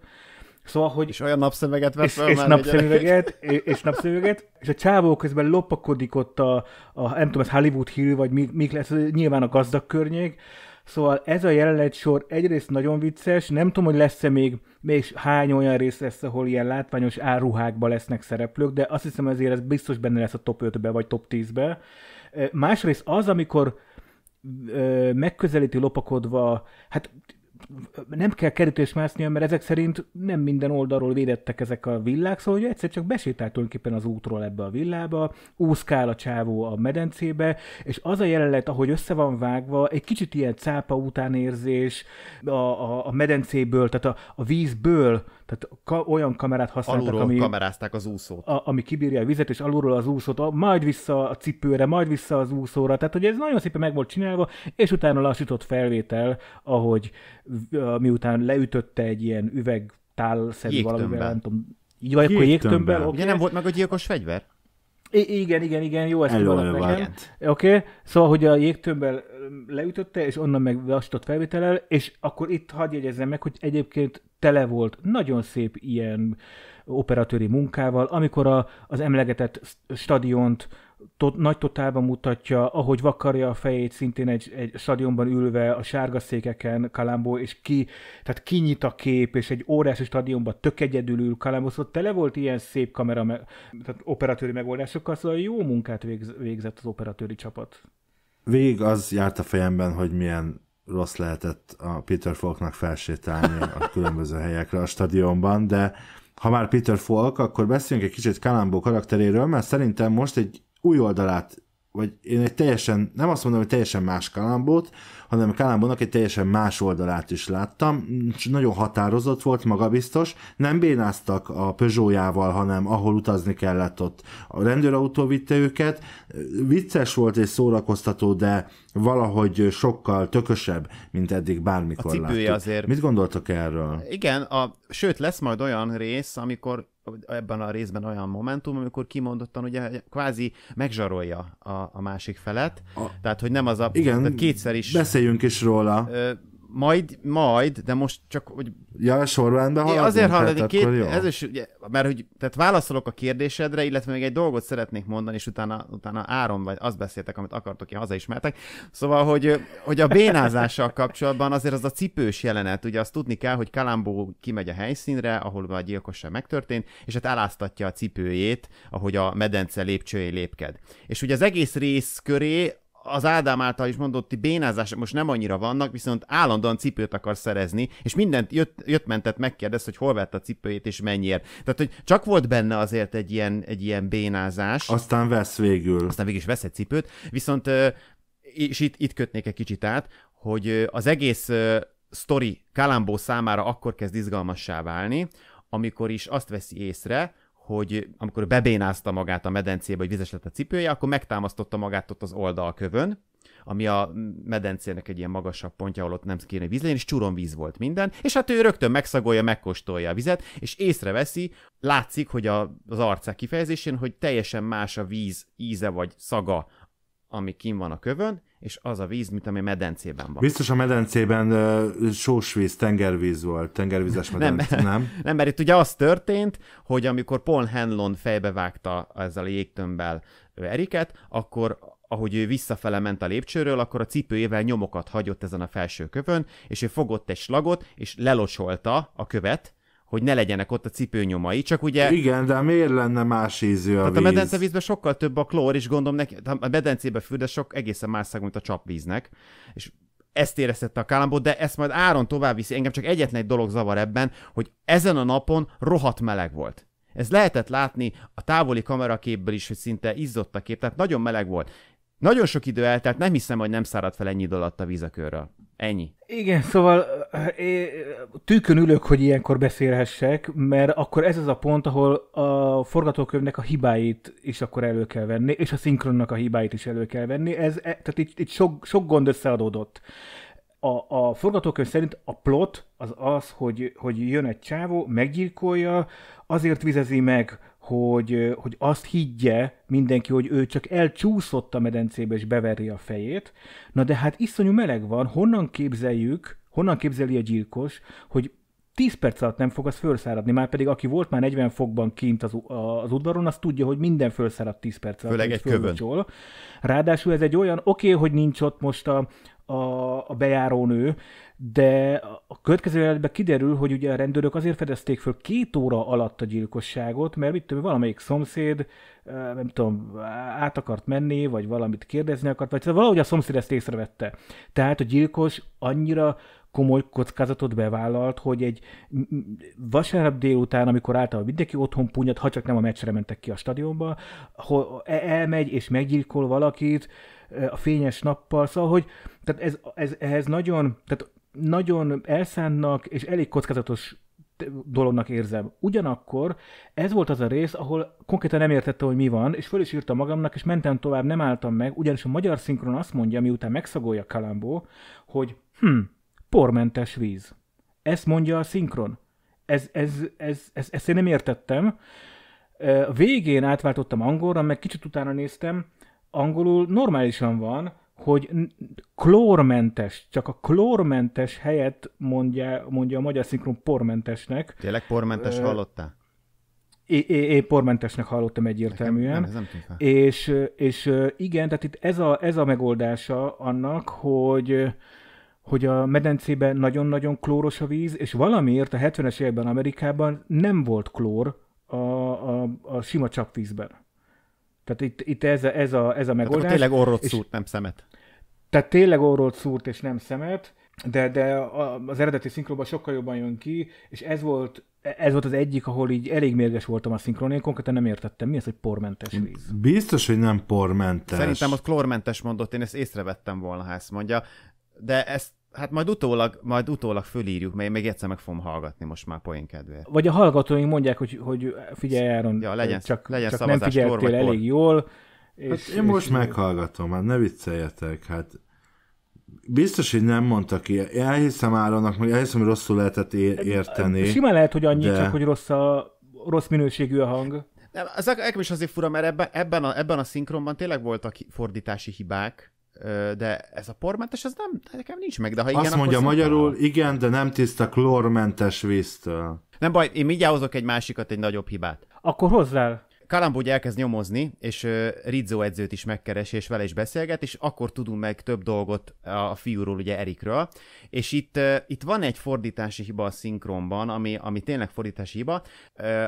Szóval, hogy... És olyan napszöveget vesz és, és napszöveget, és, és napszöveget, és a csávó közben lopakodik ott a, a nem tudom, ez Hollywood Hill, vagy mi, mi lesz, nyilván a gazdag környék, Szóval ez a jelenet sor egyrészt nagyon vicces, nem tudom, hogy lesz-e még, még hány olyan rész lesz, ahol ilyen látványos áruhákba lesznek szereplők, de azt hiszem ezért ez biztos benne lesz a top 5-be vagy top 10-be. Másrészt az, amikor megközelíti lopakodva, hát nem kell kerítés másznia, mert ezek szerint nem minden oldalról védettek ezek a villák, szóval hogy egyszer csak besétált tulajdonképpen az útról ebbe a villába, úszkál a csávó a medencébe, és az a jelenet, ahogy össze van vágva, egy kicsit ilyen cápa utánérzés a, a, a medencéből, tehát a, a vízből tehát ka- olyan kamerát használtak, alulról ami, kamerázták az úszót. A, ami kibírja a vizet, és alulról az úszót, a, majd vissza a cipőre, majd vissza az úszóra. Tehát, hogy ez nagyon szépen meg volt csinálva, és utána lassított felvétel, ahogy miután leütötte egy ilyen üvegtálszerű valamivel, nem tudom, így vagy, akkor jégtömbben. Okay. Ugye nem volt meg a gyilkos fegyver? I- igen, igen, igen, jó, ezt tudom Oké, okay. szóval, hogy a jégtömbbel leütötte, és onnan meg lassított felvételel, és akkor itt hadd jegyezzem meg, hogy egyébként tele volt nagyon szép ilyen operatőri munkával, amikor a, az emlegetett stadiont tot, nagy totálban mutatja, ahogy vakarja a fejét szintén egy, egy stadionban ülve a sárga székeken Kalambó, és ki, tehát kinyit a kép, és egy órási stadionban tök egyedül ül Kalambó, szóval tele volt ilyen szép kamera, tehát operatőri megoldásokkal, szóval jó munkát végz, végzett az operatőri csapat végig az járt a fejemben, hogy milyen rossz lehetett a Peter Falknak felsétálni a különböző helyekre a stadionban, de ha már Peter Falk, akkor beszéljünk egy kicsit Kalambó karakteréről, mert szerintem most egy új oldalát vagy én egy teljesen, nem azt mondom, hogy teljesen más kalambót, hanem kalambónak egy teljesen más oldalát is láttam. Nagyon határozott volt, magabiztos, nem bénáztak a Peugeot-jával, hanem ahol utazni kellett ott. A rendőrautó vitte őket, vicces volt és szórakoztató, de valahogy sokkal tökösebb, mint eddig bármikor a láttuk. azért. Mit gondoltok erről? Igen, a, sőt lesz majd olyan rész, amikor ebben a részben olyan momentum, amikor kimondottan ugye kvázi megzsarolja a, a másik felet, a, tehát hogy nem az a... Igen, tehát kétszer is... Beszéljünk is róla. Ö, majd, majd, de most csak, hogy... Ja, sorrendben haladunk. Azért haladni, hát, két, ez is, ugye, mert hogy, tehát válaszolok a kérdésedre, illetve még egy dolgot szeretnék mondani, és utána, utána Áron, vagy azt beszéltek, amit akartok, én hazaismertek. Szóval, hogy, hogy a bénázással kapcsolatban azért az a cipős jelenet, ugye azt tudni kell, hogy Kalambó kimegy a helyszínre, ahol a gyilkosság megtörtént, és hát eláztatja a cipőjét, ahogy a medence lépcsőjé lépked. És ugye az egész rész köré az Ádám által is mondotti bénázások most nem annyira vannak, viszont állandóan cipőt akar szerezni, és mindent jött, jött mentett megkérdez, hogy hol vett a cipőjét és mennyiért. Tehát, hogy csak volt benne azért egy ilyen, egy ilyen bénázás. Aztán vesz végül. Aztán végig is vesz egy cipőt, viszont és itt, itt kötnék egy kicsit át, hogy az egész sztori Kalambó számára akkor kezd izgalmassá válni, amikor is azt veszi észre, hogy amikor bebénázta magát a medencébe, hogy vizes lett a cipője, akkor megtámasztotta magát ott az oldalkövön, ami a medencének egy ilyen magasabb pontja, ahol ott nem kéne víz legyen, és csuron víz volt minden, és hát ő rögtön megszagolja, megkóstolja a vizet, és észreveszi, látszik, hogy a, az arcák kifejezésén, hogy teljesen más a víz íze vagy szaga, ami kim van a kövön, és az a víz, mint ami a medencében van. Biztos a medencében uh, víz, tengervíz volt, tengervízes medence, nem, nem? Nem, mert itt ugye az történt, hogy amikor Paul Henlon fejbevágta ezzel a jégtömbbel Eriket, akkor ahogy ő visszafele ment a lépcsőről, akkor a cipőjével nyomokat hagyott ezen a felső kövön, és ő fogott egy slagot, és lelosolta a követ, hogy ne legyenek ott a cipőnyomai, csak ugye... Igen, de miért lenne más ízű a Tehát víz? a medencevízben sokkal több a klór, és gondolom neki, a medencébe fürd, sok egészen más szag, mint a csapvíznek, és ezt éreztette a kálambó, de ezt majd Áron tovább viszi. Engem csak egyetlen egy dolog zavar ebben, hogy ezen a napon rohadt meleg volt. Ez lehetett látni a távoli kameraképből is, hogy szinte izzott a kép, tehát nagyon meleg volt. Nagyon sok idő eltelt, nem hiszem, hogy nem száradt fel ennyi idő alatt a vízakörről. Ennyi. Igen, szóval eh, eh, tűkön ülök, hogy ilyenkor beszélhessek, mert akkor ez az a pont, ahol a forgatókönyvnek a hibáit is akkor elő kell venni, és a szinkronnak a hibáit is elő kell venni. Ez, eh, tehát itt, itt sok, sok gond összeadódott. A, a forgatókönyv szerint a plot az az, hogy, hogy jön egy csávó, meggyilkolja, azért vizezi meg hogy, hogy azt higgye mindenki, hogy ő csak elcsúszott a medencébe és beveri a fejét. Na de hát iszonyú meleg van, honnan képzeljük, honnan képzeli a gyilkos, hogy 10 perc alatt nem fog az felszáradni, már pedig aki volt már 40 fokban kint az, az udvaron, az tudja, hogy minden felszárad 10 perc alatt. Főleg egy kövön. Csol. Ráadásul ez egy olyan, oké, okay, hogy nincs ott most a, a, a bejárónő, de a következő életben kiderül, hogy ugye a rendőrök azért fedezték föl két óra alatt a gyilkosságot, mert mit tudom, valamelyik szomszéd, nem tudom, át akart menni, vagy valamit kérdezni akart, vagy szóval valahogy a szomszéd ezt észrevette. Tehát a gyilkos annyira komoly kockázatot bevállalt, hogy egy vasárnap délután, amikor általában mindenki otthon punyat, ha csak nem a meccsre mentek ki a stadionba, e-, elmegy és meggyilkol valakit a fényes nappal, szóval, hogy tehát ez, ez, ehhez nagyon, tehát nagyon elszánnak és elég kockázatos dolognak érzem. Ugyanakkor ez volt az a rész, ahol konkrétan nem értette, hogy mi van, és föl is írtam magamnak, és mentem tovább, nem álltam meg, ugyanis a magyar szinkron azt mondja, miután megszagolja Kalambó, hogy hm, pormentes víz. Ezt mondja a szinkron. Ez, ez, ez, ez, ez, ezt én nem értettem. A végén átváltottam angolra, meg kicsit utána néztem, angolul normálisan van, hogy klórmentes, csak a klórmentes helyet mondja, mondja a magyar szinkron pormentesnek. Tényleg pormentes hallottál? É, é, én pormentesnek hallottam egyértelműen. nem, nem és, és igen, tehát itt ez a, ez a megoldása annak, hogy hogy a medencében nagyon-nagyon klóros a víz, és valamiért a 70-es években Amerikában nem volt klór a, a, a sima csapvízben. Tehát itt, itt ez, a, ez, a, ez a megoldás. Tehát tényleg orrot és, szúrt, nem szemet. Tehát tényleg orrot szúrt, és nem szemet, de, de az eredeti szinkróban sokkal jobban jön ki, és ez volt ez volt az egyik, ahol így elég mérges voltam a szinkronén, konkrétan nem értettem, mi az, hogy pormentes víz. Biztos, hogy nem pormentes. Szerintem az klormentes mondott, én ezt észrevettem volna, ha ezt mondja, de ezt Hát majd utólag, majd utólag fölírjuk, mert én még egyszer meg fogom hallgatni most már poén kedvéért. Vagy a hallgatóink mondják, hogy, hogy figyelj Áron, ja, legyen, csak, legyen csak nem figyeltél elég por. jól. Hát és, hát én és most és... meghallgatom, hát ne vicceljetek, hát Biztos, hogy nem mondta ki. Elhiszem Áronnak, hogy elhiszem, hogy rosszul lehetett é- hát, érteni. Simán lehet, hogy annyi, de... csak hogy rossz, a, rossz minőségű a hang. Nem, ez nekem is azért fura, mert ebben, ebben, a, ebben a szinkronban tényleg voltak fordítási hibák, de ez a pormentes, ez nem, nekem nincs meg, de ha igen, Azt mondja magyarul, van. igen, de nem tiszta klormentes víztől. Nem baj, én mindjárt hozok egy másikat, egy nagyobb hibát. Akkor hozzál. Kalambúgy elkezd nyomozni, és Rizzo edzőt is megkeresi, és vele is beszélget, és akkor tudunk meg több dolgot a fiúról, ugye Erikről. És itt, itt van egy fordítási hiba a szinkronban, ami, ami tényleg fordítási hiba.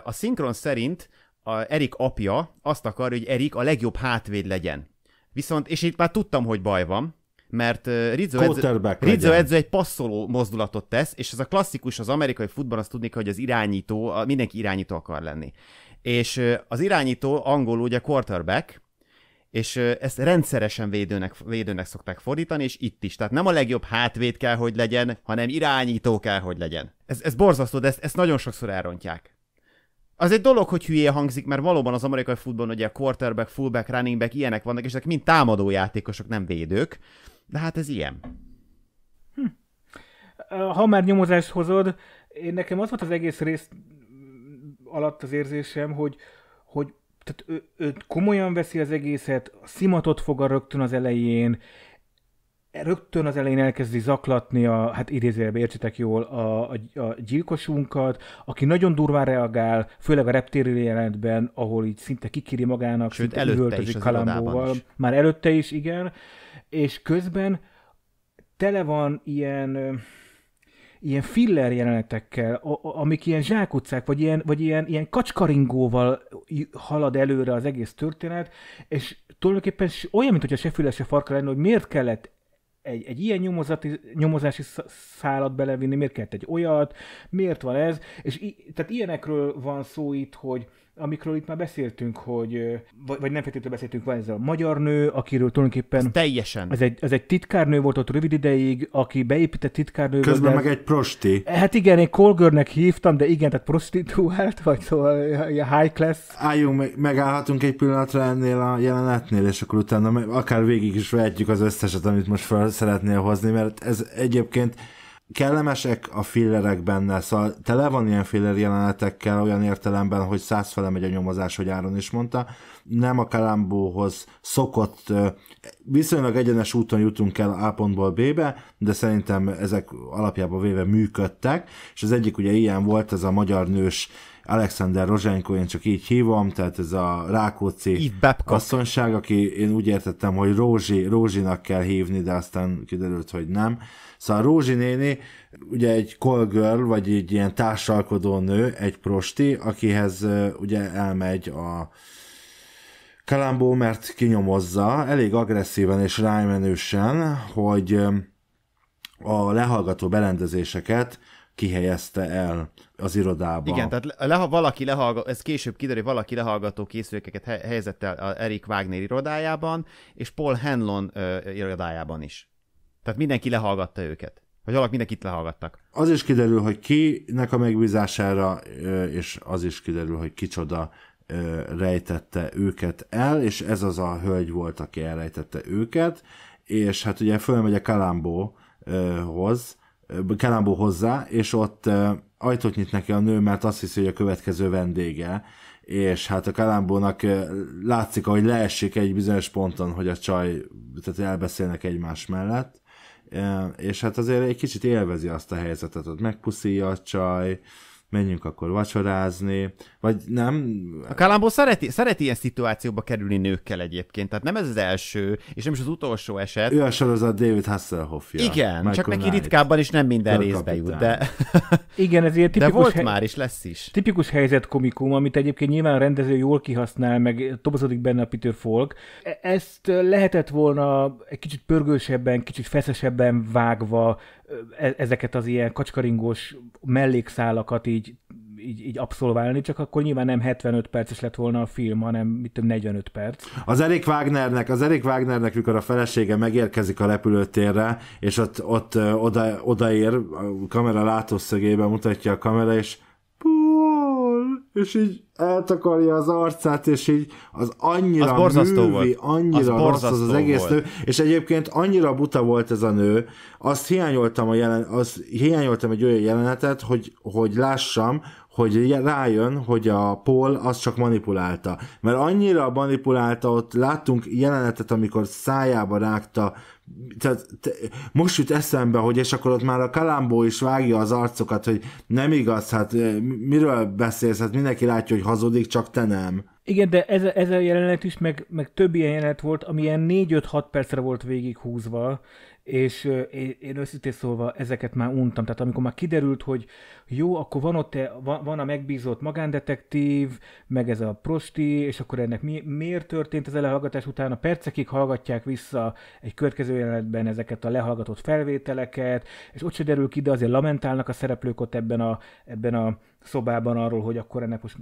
A szinkron szerint a Erik apja azt akar hogy Erik a legjobb hátvéd legyen. Viszont, és itt már tudtam, hogy baj van, mert Rizzo, edző, Rizzo edző egy passzoló mozdulatot tesz, és ez a klasszikus az amerikai futball, azt tudni kell, hogy az irányító, mindenki irányító akar lenni. És az irányító angolul ugye quarterback, és ezt rendszeresen védőnek, védőnek szokták fordítani, és itt is. Tehát nem a legjobb hátvéd kell, hogy legyen, hanem irányító kell, hogy legyen. Ez, ez borzasztó, de ezt, ezt nagyon sokszor elrontják. Az egy dolog, hogy hülye hangzik, mert valóban az amerikai futballban ugye quarterback, fullback, running back, ilyenek vannak, és ezek mind támadó játékosok, nem védők. De hát ez ilyen. Hm. Ha már nyomozást hozod, én nekem az volt az egész rész alatt az érzésem, hogy, hogy tehát ő, ő komolyan veszi az egészet, szimatot fog a rögtön az elején, rögtön az elején elkezdi zaklatni a, hát idézőjelbe értsetek jól, a, a, a gyilkosunkat, aki nagyon durván reagál, főleg a reptéri jelenetben, ahol így szinte kikéri magának, Sőt, szinte előtte is kalambóval. Is. Már előtte is, igen. És közben tele van ilyen ilyen filler jelenetekkel, amik ilyen zsákutcák, vagy ilyen, vagy ilyen, ilyen kacskaringóval halad előre az egész történet, és tulajdonképpen olyan, mintha se füle, se farka lenne, hogy miért kellett egy, egy ilyen nyomozati, nyomozási szállat belevinni, miért kellett egy olyat, miért van ez, és i, tehát ilyenekről van szó itt, hogy amikről itt már beszéltünk, hogy, vagy, vagy nem feltétlenül beszéltünk, van ez a magyar nő, akiről tulajdonképpen... Ez teljesen. Ez egy, ez egy titkárnő volt ott rövid ideig, aki beépített titkárnő. Közben meg egy prosti. Hát igen, én Colgörnek hívtam, de igen, tehát prostituált, vagy szóval high class. Álljunk, meg, megállhatunk egy pillanatra ennél a jelenetnél, és akkor utána akár végig is vehetjük az összeset, amit most fel szeretnél hozni, mert ez egyébként kellemesek a fillerek benne, szóval tele van ilyen filler jelenetekkel olyan értelemben, hogy százfele megy a nyomozás, hogy Áron is mondta. Nem a Kalambóhoz szokott, viszonylag egyenes úton jutunk el A pontból B-be, de szerintem ezek alapjában véve működtek, és az egyik ugye ilyen volt, ez a magyar nős Alexander Rozsenko, én csak így hívom, tehát ez a Rákóczi asszonság, aki én úgy értettem, hogy Rózsi, Rózsinak kell hívni, de aztán kiderült, hogy nem. Szóval Rózsi néni ugye egy call girl, vagy egy ilyen társalkodó nő, egy prosti, akihez ugye elmegy a Kalambó, mert kinyomozza elég agresszíven és rájmenősen, hogy a lehallgató berendezéseket kihelyezte el az irodába. Igen, tehát leha, valaki lehallgató, ez később kiderül, valaki lehallgató készülékeket helyezett el Erik Wagner irodájában, és Paul Henlon ö, irodájában is. Tehát mindenki lehallgatta őket. Vagy valaki mindenkit lehallgattak. Az is kiderül, hogy kinek a megbízására, és az is kiderül, hogy kicsoda rejtette őket el, és ez az a hölgy volt, aki elrejtette őket, és hát ugye fölmegy a Kalambóhoz, Kalambó hozzá, és ott ajtót nyit neki a nő, mert azt hiszi, hogy a következő vendége, és hát a Kalambónak látszik, ahogy leesik egy bizonyos ponton, hogy a csaj, tehát elbeszélnek egymás mellett, és hát azért egy kicsit élvezi azt a helyzetet, hogy megpuszíja a csaj, menjünk akkor vacsorázni, vagy nem. A Kalambó szereti, szereti ilyen szituációba kerülni nőkkel egyébként, tehát nem ez az első, és nem is az utolsó eset. Ő a sorozat David Hasselhoffja. Igen, Michael csak neki Knight. ritkábban is nem minden Tör részbe kapitán. jut, de... Igen, ez ilyen tipikus... De volt he... már, is lesz is. Tipikus helyzet komikum, amit egyébként nyilván a rendező jól kihasznál, meg tobozodik benne a Peter Falk. E- ezt lehetett volna egy kicsit pörgősebben, kicsit feszesebben vágva, E, ezeket az ilyen kacskaringós mellékszálakat így, így, így abszolválni, csak akkor nyilván nem 75 perces lett volna a film, hanem mit tudom, 45 perc. Az Erik Wagnernek, az Erik Wagnernek, mikor a felesége megérkezik a repülőtérre, és ott, ott oda, odaér, a kamera látószögében mutatja a kamera, és és így eltakarja az arcát, és így az annyira az borzasztó művi, volt. annyira az rossz az, az egész volt. nő, és egyébként annyira buta volt ez a nő, azt hiányoltam, a jelen, azt hiányoltam egy olyan jelenetet, hogy, hogy lássam, hogy rájön, hogy a Paul az csak manipulálta. Mert annyira manipulálta, ott láttunk jelenetet, amikor szájába rágta tehát te, most jut eszembe, hogy és akkor ott már a kalámbó is vágja az arcokat, hogy nem igaz, hát eh, miről beszélsz, hát mindenki látja, hogy hazudik, csak te nem. Igen, de ez, ez a jelenet is, meg, meg több ilyen jelenet volt, ami ilyen 4-5-6 percre volt végighúzva, és én őszintén szólva ezeket már untam. Tehát amikor már kiderült, hogy jó, akkor van ott van a megbízott magándetektív, meg ez a prosti, és akkor ennek mi, miért történt az elhallgatás után? A percekig hallgatják vissza egy következő jelenetben ezeket a lehallgatott felvételeket, és ott se derül ki, de azért lamentálnak a szereplők ott ebben a, ebben a szobában arról, hogy akkor ennek most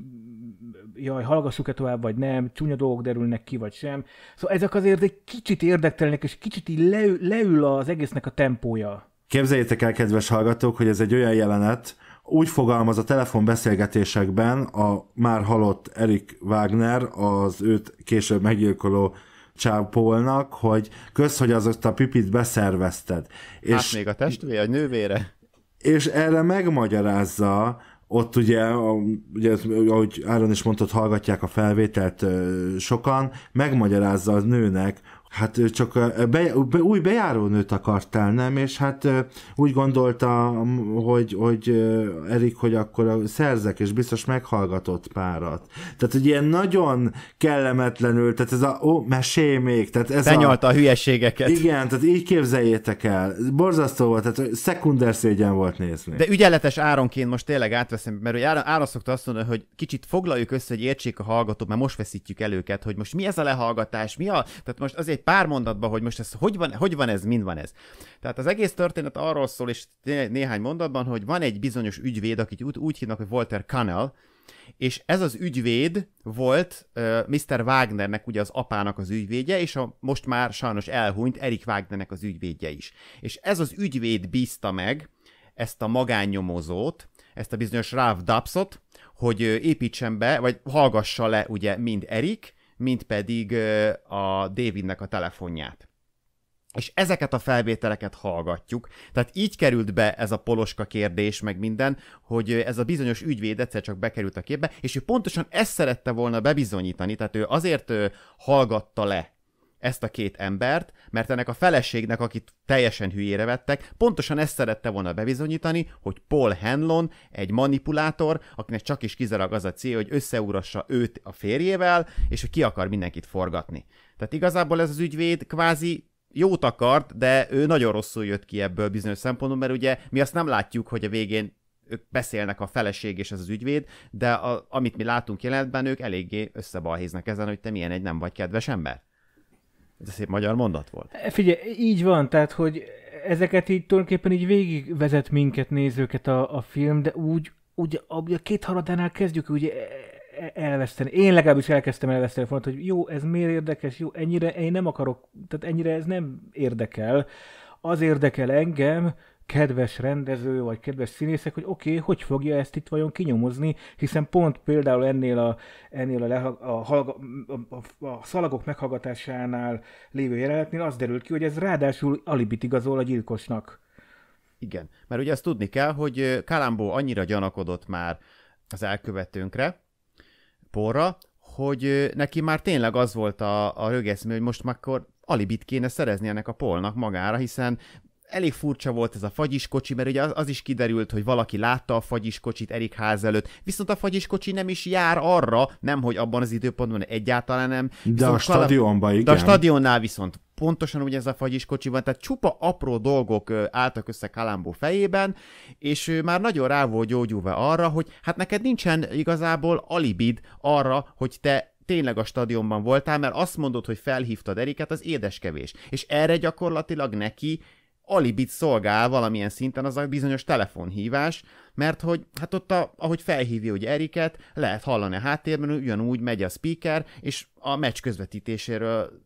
jaj, hallgassuk-e tovább, vagy nem, csúnya dolgok derülnek ki, vagy sem. Szóval ezek azért egy kicsit érdektelenek, és kicsit így leül, leül az egésznek a tempója. Képzeljétek el, kedves hallgatók, hogy ez egy olyan jelenet, úgy fogalmaz a telefonbeszélgetésekben a már halott Erik Wagner, az őt később meggyilkoló Csápolnak, hogy kösz, hogy az azt a pipit beszervezted. Hát és még a testvére, a nővére. És erre megmagyarázza, ott ugye, ugye, ahogy Áron is mondtad, hallgatják a felvételt sokan, megmagyarázza az nőnek, Hát csak be, be, új bejárónőt akartál, nem? És hát úgy gondoltam, hogy, hogy Erik, hogy akkor szerzek, és biztos meghallgatott párat. Tehát, hogy ilyen nagyon kellemetlenül, tehát ez a, ó, mesélj még, tehát ez Benyalta a, a hülyeségeket. Igen, tehát így képzeljétek el. Borzasztó volt, tehát szekunder szégyen volt nézni. De ügyeletes áronként most tényleg átveszem, mert hogy áron, áron szokta azt mondani, hogy kicsit foglaljuk össze, hogy értsék a hallgatók, mert most veszítjük el őket, hogy most mi ez a lehallgatás, mi a... Tehát most azért egy pár mondatba, hogy most ez hogy van, hogy van ez, mind van ez. Tehát az egész történet arról szól, és néhány mondatban, hogy van egy bizonyos ügyvéd, akit úgy, úgy hívnak, hogy Walter Cannell, és ez az ügyvéd volt uh, Mr. Wagnernek, ugye az apának az ügyvédje, és a most már sajnos elhunyt Erik Wagnernek az ügyvédje is. És ez az ügyvéd bízta meg ezt a magánnyomozót, ezt a bizonyos Ralph Dubsot, hogy építsen be, vagy hallgassa le ugye mind Erik, mint pedig a Davidnek a telefonját. És ezeket a felvételeket hallgatjuk. Tehát így került be ez a poloska kérdés, meg minden, hogy ez a bizonyos ügyvéd egyszer csak bekerült a képbe, és ő pontosan ezt szerette volna bebizonyítani, tehát ő azért hallgatta le ezt a két embert, mert ennek a feleségnek, akit teljesen hülyére vettek, pontosan ezt szerette volna bebizonyítani, hogy Paul Henlon egy manipulátor, akinek csak is kizárólag az a cél, hogy összeúrassa őt a férjével, és hogy ki akar mindenkit forgatni. Tehát igazából ez az ügyvéd kvázi jót akart, de ő nagyon rosszul jött ki ebből bizonyos szempontból, mert ugye mi azt nem látjuk, hogy a végén ők beszélnek a feleség és ez az ügyvéd, de a, amit mi látunk jelenetben, ők eléggé összebalhéznak ezen, hogy te milyen egy nem vagy kedves ember. Ez szép magyar mondat volt. E, figyelj, így van, tehát, hogy ezeket így tulajdonképpen így végigvezet minket, nézőket a, a film, de úgy, úgy a, a két haladánál kezdjük ugye e, e, elveszteni. Én legalábbis elkezdtem elveszteni a hogy jó, ez miért érdekes, jó, ennyire én nem akarok, tehát ennyire ez nem érdekel. Az érdekel engem, kedves rendező vagy kedves színészek, hogy oké, okay, hogy fogja ezt itt vajon kinyomozni, hiszen pont például ennél a, ennél a, leha, a, halga, a, a szalagok meghallgatásánál lévő jelenetnél az derült ki, hogy ez ráadásul alibit igazol a gyilkosnak. Igen, mert ugye azt tudni kell, hogy Kalambó annyira gyanakodott már az elkövetőnkre, porra, hogy neki már tényleg az volt a, a rögeszmű, hogy most már akkor alibit kéne szerezni ennek a polnak magára, hiszen elég furcsa volt ez a fagyiskocsi, mert ugye az, az is kiderült, hogy valaki látta a fagyiskocsit Erik ház előtt, viszont a fagyiskocsi nem is jár arra, nem hogy abban az időpontban egyáltalán nem. Viszont de a stadionban igen. De a stadionnál viszont pontosan ugye ez a fagyiskocsi van, tehát csupa apró dolgok álltak össze Kalambó fejében, és ő már nagyon rá volt gyógyulva arra, hogy hát neked nincsen igazából alibid arra, hogy te tényleg a stadionban voltál, mert azt mondod, hogy felhívtad Eriket, az édeskevés. És erre gyakorlatilag neki alibit szolgál valamilyen szinten az a bizonyos telefonhívás, mert hogy hát ott, a, ahogy felhívja ugye Eriket, lehet hallani a háttérben, ugyanúgy megy a speaker, és a meccs közvetítéséről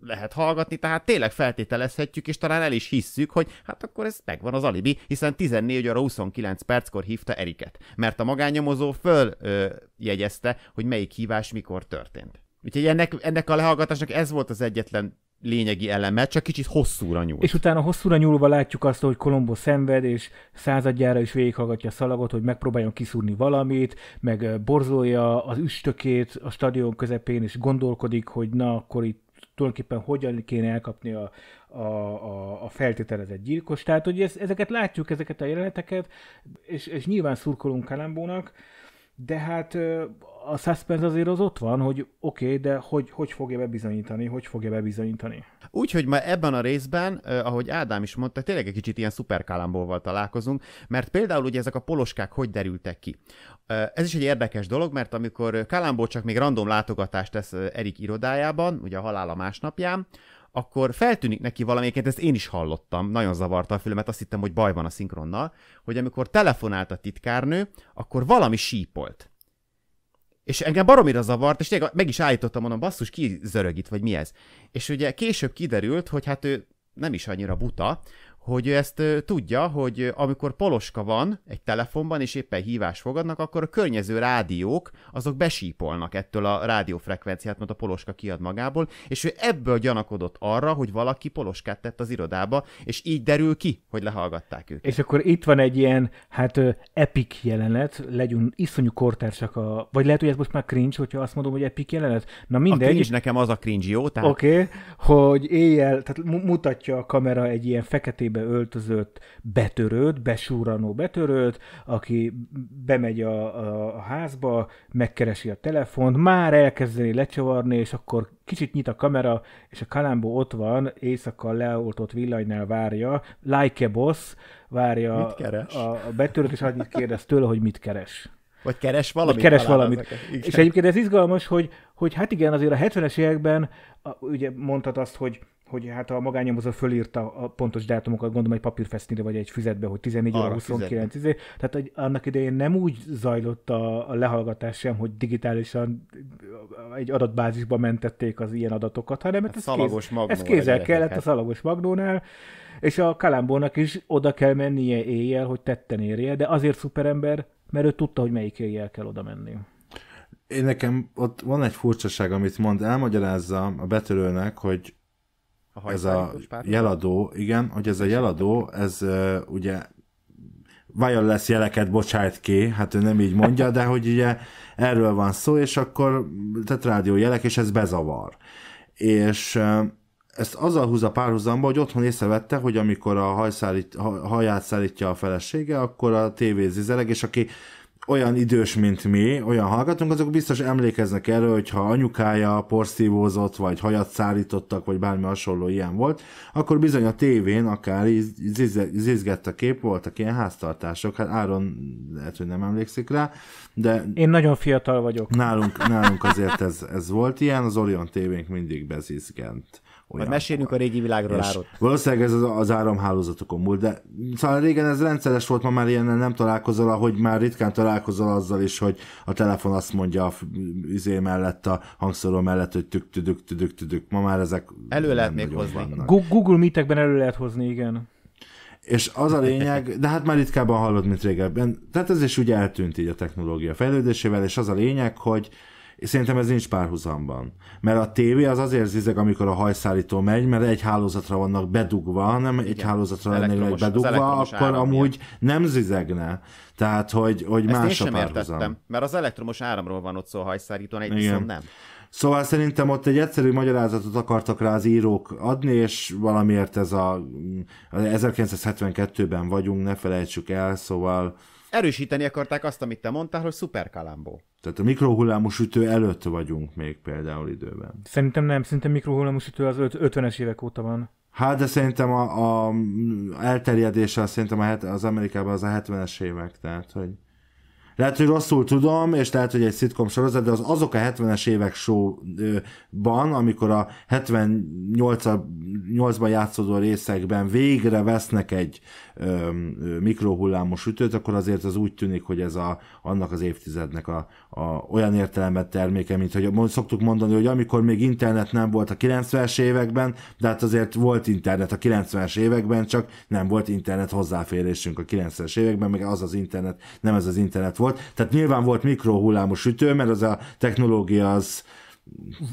lehet hallgatni, tehát tényleg feltételezhetjük, és talán el is hisszük, hogy hát akkor ez megvan az alibi, hiszen 14 óra 29 perckor hívta Eriket, mert a magánnyomozó följegyezte, hogy melyik hívás mikor történt. Úgyhogy ennek, ennek a lehallgatásnak ez volt az egyetlen lényegi eleme, csak kicsit hosszúra nyúl. És utána hosszúra nyúlva látjuk azt, hogy Kolombo szenved, és századjára is végighallgatja a szalagot, hogy megpróbáljon kiszúrni valamit, meg borzolja az üstökét a stadion közepén, és gondolkodik, hogy na, akkor itt tulajdonképpen hogyan kéne elkapni a, a, a, a feltételezett gyilkos. Tehát, hogy ez, ezeket látjuk, ezeket a jeleneteket, és, és nyilván szurkolunk Kalambónak, de hát a suspense azért az ott van, hogy oké, okay, de hogy, hogy fogja bebizonyítani, hogy fogja bebizonyítani. Úgyhogy ma ebben a részben, ahogy Ádám is mondta, tényleg egy kicsit ilyen szuperkálámbolval találkozunk, mert például ugye ezek a poloskák hogy derültek ki. Ez is egy érdekes dolog, mert amikor Kalambó csak még random látogatást tesz Erik irodájában, ugye a halála másnapján, akkor feltűnik neki valamiként, ezt én is hallottam, nagyon zavarta a fülemet, azt hittem, hogy baj van a szinkronnal, hogy amikor telefonált a titkárnő, akkor valami sípolt. És engem baromira zavart, és tényleg meg is állítottam, mondom, basszus, ki zörög itt, vagy mi ez? És ugye később kiderült, hogy hát ő nem is annyira buta, hogy ő ezt tudja, hogy amikor poloska van egy telefonban, és éppen hívás fogadnak, akkor a környező rádiók azok besípolnak ettől a rádiófrekvenciát, mert a poloska kiad magából, és ő ebből gyanakodott arra, hogy valaki poloskát tett az irodába, és így derül ki, hogy lehallgatták őt. És akkor itt van egy ilyen, hát epic jelenet, legyünk iszonyú kortársak, a, vagy lehet, hogy ez most már cringe, hogyha azt mondom, hogy epic jelenet? Na mindegy. A cringe nekem az a cringe, jó? Tehát... Oké, okay, hogy éjjel, tehát mutatja a kamera egy ilyen feketében fekete-fehérbe öltözött betörőt, besúranó betörőt, aki bemegy a, a, a házba, megkeresi a telefont, már elkezdeni lecsavarni, és akkor kicsit nyit a kamera, és a Kalambó ott van, éjszaka leoltott villanynál várja, like a boss, várja mit keres? A, a betörőt, és annyit kérdez tőle, hogy mit keres. Vagy keres valamit. Vagy keres valamit. És egyébként ez izgalmas, hogy, hogy hát igen, azért a 70-es években a, ugye mondtad azt, hogy hogy hát a magánnyomozó fölírta a pontos dátumokat, gondolom egy papírfesztinre vagy egy füzetbe, hogy 14 óra 29, izé. tehát hogy annak idején nem úgy zajlott a, a lehallgatás sem, hogy digitálisan egy adatbázisba mentették az ilyen adatokat, hanem hát, hát ez, kéz, ez kézzel kellett hát. a szalagos magnónál, és a kalámbónak is oda kell mennie éjjel, hogy tetten érje, de azért szuperember, mert ő tudta, hogy melyik éjjel kell oda menni. Én nekem ott van egy furcsaság, amit mond, elmagyarázza a betörőnek, hogy a ez a jeladó, igen, hogy ez a jeladó, ez uh, ugye lesz jeleket bocsájt ki, hát ő nem így mondja, de hogy ugye erről van szó, és akkor tehát jelek és ez bezavar. És uh, ezt azzal a párhuzamba, hogy otthon észrevette, hogy amikor a hajszállít, haját szállítja a felesége, akkor a tévé zizeleg, és aki olyan idős, mint mi, olyan hallgatunk, azok biztos emlékeznek erről, hogy ha anyukája porszívózott, vagy hajat szállítottak, vagy bármi hasonló ilyen volt, akkor bizony a tévén akár zizgett a kép, voltak ilyen háztartások, hát Áron lehet, hogy nem emlékszik rá, de... Én nagyon fiatal vagyok. Nálunk, nálunk azért ez, ez volt ilyen, az Orion tévénk mindig bezizgent. Olyan. mesélünk a régi világról árot. Valószínűleg ez az, az áramhálózatokon múlt, de szóval régen ez rendszeres volt, ma már ilyennel nem találkozol, ahogy már ritkán találkozol azzal is, hogy a telefon azt mondja a üzé mellett, a hangszóró mellett, hogy tük tüdük tüdük tüdük. Ma már ezek Elő lehet még hozni. Vannak. Google Meetekben elő lehet hozni, igen. És az a lényeg, de hát már ritkábban hallod, mint régebben. Tehát ez is úgy eltűnt így a technológia fejlődésével, és az a lényeg, hogy és szerintem ez nincs párhuzamban. Mert a tévé az azért zizeg, amikor a hajszállító megy, mert egy hálózatra vannak bedugva, hanem egy Igen, hálózatra lennének bedugva, akkor amúgy ilyen. nem zizegne. Tehát, hogy, hogy Ezt más én a párhuzam. Értettem, mert az elektromos áramról van ott szó a hajszállítón, egy viszont nem. Szóval szerintem ott egy egyszerű magyarázatot akartak rá az írók adni, és valamiért ez a 1972-ben mm, vagyunk, ne felejtsük el, szóval erősíteni akarták azt, amit te mondtál, hogy szuper kalambó. Tehát a mikrohullámos ütő előtt vagyunk még például időben. Szerintem nem, szerintem mikrohullámos ütő az 50-es évek óta van. Hát, de szerintem a, a elterjedése szerintem a, az Amerikában az a 70-es évek, tehát hogy lehet, hogy rosszul tudom, és lehet, hogy egy sitcom sorozat, de az azok a 70-es évek showban, amikor a 78-ban játszódó részekben végre vesznek egy mikrohullámos ütőt, akkor azért az úgy tűnik, hogy ez a, annak az évtizednek a, a olyan értelemet terméke, mint hogy szoktuk mondani, hogy amikor még internet nem volt a 90-es években, de hát azért volt internet a 90-es években, csak nem volt internet hozzáférésünk a 90-es években, meg az az internet, nem ez az internet volt. Tehát nyilván volt mikrohullámos ütő, mert az a technológia az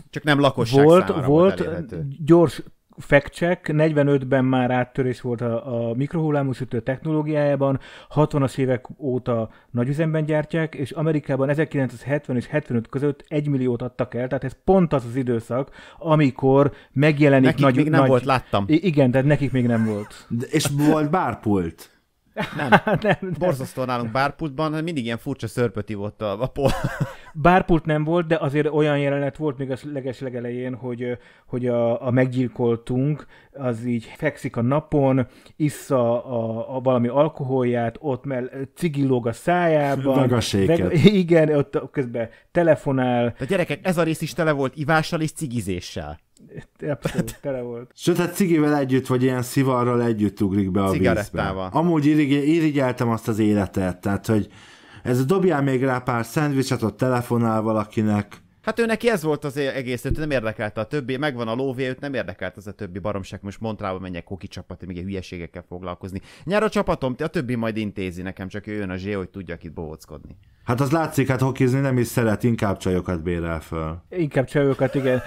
csak nem lakosság volt, számára volt, volt gyors fact check, 45-ben már áttörés volt a, a sütő technológiájában, 60-as évek óta nagyüzemben gyártják, és Amerikában 1970 és 75 között 1 milliót adtak el, tehát ez pont az az időszak, amikor megjelenik nekik nagy... még nem nagy, volt, láttam. Igen, tehát nekik még nem volt. De, és volt bárpult. Nem. Hát nem, nem. Borzasztó nálunk bárpultban, hát mindig ilyen furcsa szörpöti volt a, a Bárpult nem volt, de azért olyan jelenet volt még a leges legelején, hogy, hogy a, a meggyilkoltunk, az így fekszik a napon, issza a, a valami alkoholját, ott mell cigillóg a szájában. Meg a séket. igen, ott közben telefonál. A gyerekek, ez a rész is tele volt ivással és cigizéssel abszolút hát. tele volt. Sőt, hát cigivel együtt, vagy ilyen szivarral együtt ugrik be a vízbe. Amúgy irigy, irigyeltem azt az életet, tehát, hogy ez dobjál még rá pár szendvicset, ott telefonál valakinek, Hát ő neki ez volt az egész, őt nem érdekelte a többi, megvan a lóvé, őt nem érdekelt az a többi baromság, most Montrába menjek koki csapat, még egy hülyeségekkel foglalkozni. Nyár a csapatom, a többi majd intézi nekem, csak jön a zsé, hogy tudjak itt bohóckodni. Hát az látszik, hát hokizni nem is szeret, inkább csajokat bérel föl. Inkább csajokat, igen.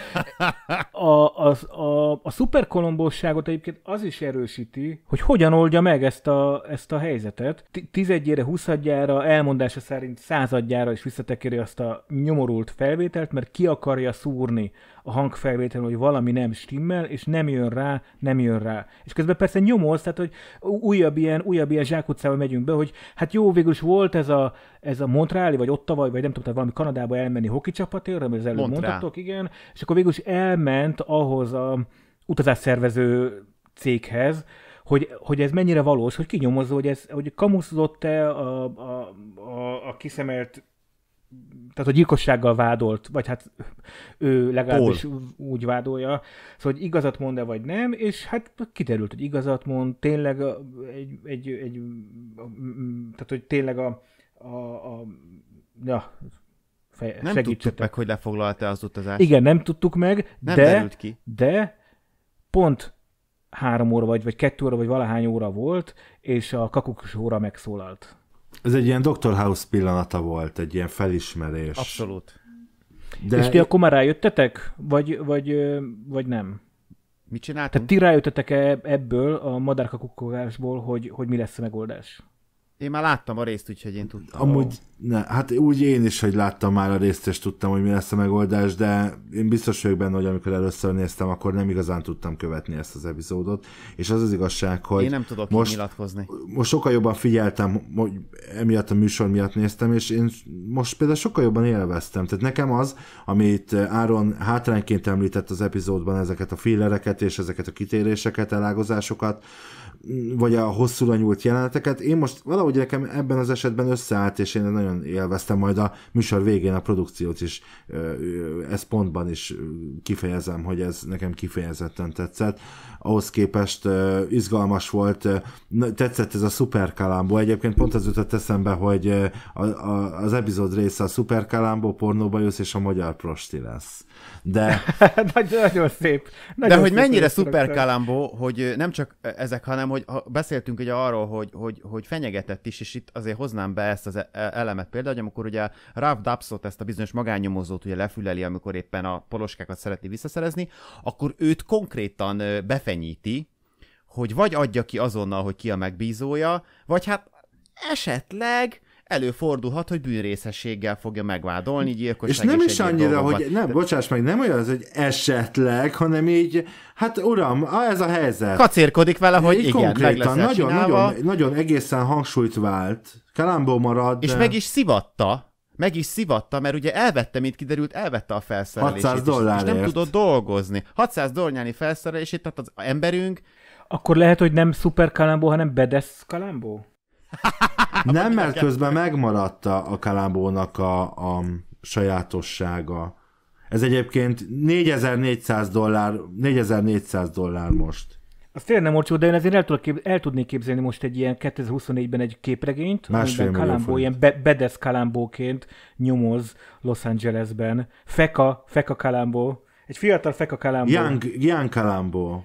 A, a a, a szuperkolombosságot egyébként az is erősíti, hogy hogyan oldja meg ezt a, ezt a helyzetet. Tizedjére, huszadjára, elmondása szerint századjára is visszatekeri azt a nyomorult felvételt, felvételt, mert ki akarja szúrni a hangfelvétel, hogy valami nem stimmel, és nem jön rá, nem jön rá. És közben persze nyomoz, tehát hogy újabb ilyen, újabb ilyen zsákutcába megyünk be, hogy hát jó, végül is volt ez a, ez a Montreali, vagy ott vagy nem tudom, tehát valami Kanadába elmenni hoki csapatért, amit az előbb Montrá. mondtatok, igen, és akkor végül is elment ahhoz a utazásszervező céghez, hogy, hogy ez mennyire valós, hogy kinyomozza, hogy, ez, hogy kamuszott-e a, a, a, a kiszemelt tehát hogy gyilkossággal vádolt, vagy hát ő legalábbis Paul. úgy vádolja, szóval hogy igazat mond-e vagy nem, és hát kiderült, hogy igazat mond, tényleg egy, egy, egy tehát hogy tényleg a, a, a ja, fej, nem tudtuk meg, hogy lefoglalta az utazást. Igen, nem tudtuk meg, nem de, ki. de pont három óra vagy, vagy kettő óra, vagy valahány óra volt, és a kakukus óra megszólalt. Ez egy ilyen Dr. House pillanata volt, egy ilyen felismerés. Abszolút. De... És ti akkor már rájöttetek? Vagy, vagy, vagy nem? Mit csináltunk? Tehát ti rájöttetek ebből a madárkakukkogásból, hogy, hogy mi lesz a megoldás? Én már láttam a részt, úgyhogy én tudtam. Amúgy, ne, hát úgy én is, hogy láttam már a részt, és tudtam, hogy mi lesz a megoldás, de én biztos vagyok benne, hogy amikor először néztem, akkor nem igazán tudtam követni ezt az epizódot, és az az igazság, hogy én nem tudok most, nyilatkozni. Most sokkal jobban figyeltem, hogy emiatt a műsor miatt néztem, és én most például sokkal jobban élveztem. Tehát nekem az, amit Áron hátrányként említett az epizódban, ezeket a fillereket és ezeket a kitéréseket, elágozásokat, vagy a hosszúra nyúlt jeleneteket. Én most valahogy nekem ebben az esetben összeállt, és én nagyon élveztem majd a műsor végén a produkciót is. Ezt pontban is kifejezem, hogy ez nekem kifejezetten tetszett ahhoz képest izgalmas volt. Tetszett ez a Super Kalambó. Egyébként pont az jutott eszembe, hogy a, a, az epizód része a Super Kalambó, pornóba jössz, és a magyar prosti lesz. De... nagyon szép. Nagyon De hogy szép mennyire Super Kalambó, hogy nem csak ezek, hanem hogy ha beszéltünk ugye arról, hogy, hogy, hogy fenyegetett is, és itt azért hoznám be ezt az e-, e-, elemet például, hogy amikor ugye Ralph Dapsot, ezt a bizonyos magánnyomozót ugye lefüleli, amikor éppen a poloskákat szereti visszaszerezni, akkor őt konkrétan befenyegeti fenyíti, hogy vagy adja ki azonnal, hogy ki a megbízója, vagy hát esetleg előfordulhat, hogy bűnrészességgel fogja megvádolni gyilkosság. És nem is annyira, dolgokat. hogy nem, bocsáss meg, nem olyan az, hogy esetleg, hanem így, hát uram, ez a helyzet. Kacérkodik vele, hogy így igen, konkrétan, meg nagyon, nagyon, nagyon egészen hangsúlyt vált, kalambó marad. És de... meg is szivatta, meg is szivatta, mert ugye elvette, mint kiderült, elvette a felszerelését. 600 dollárért. És nem tudott dolgozni. 600 dollárnyi felszerelését, tehát az emberünk... Akkor lehet, hogy nem szuper kalambó, hanem bedesz kalambó? nem, mert közben megmaradt a kalambónak a, a sajátossága. Ez egyébként 4400 dollár, 4400 dollár most. Az tényleg nem olcsó, de én azért el, tudok kép- el tudnék képzelni most egy ilyen 2024-ben egy képregényt, amiben Kalambó, ilyen bedesz Kalambóként nyomoz Los Angelesben. Feka, Feka Kalambó. Egy fiatal Feka Kalambó. Young, young Kalambó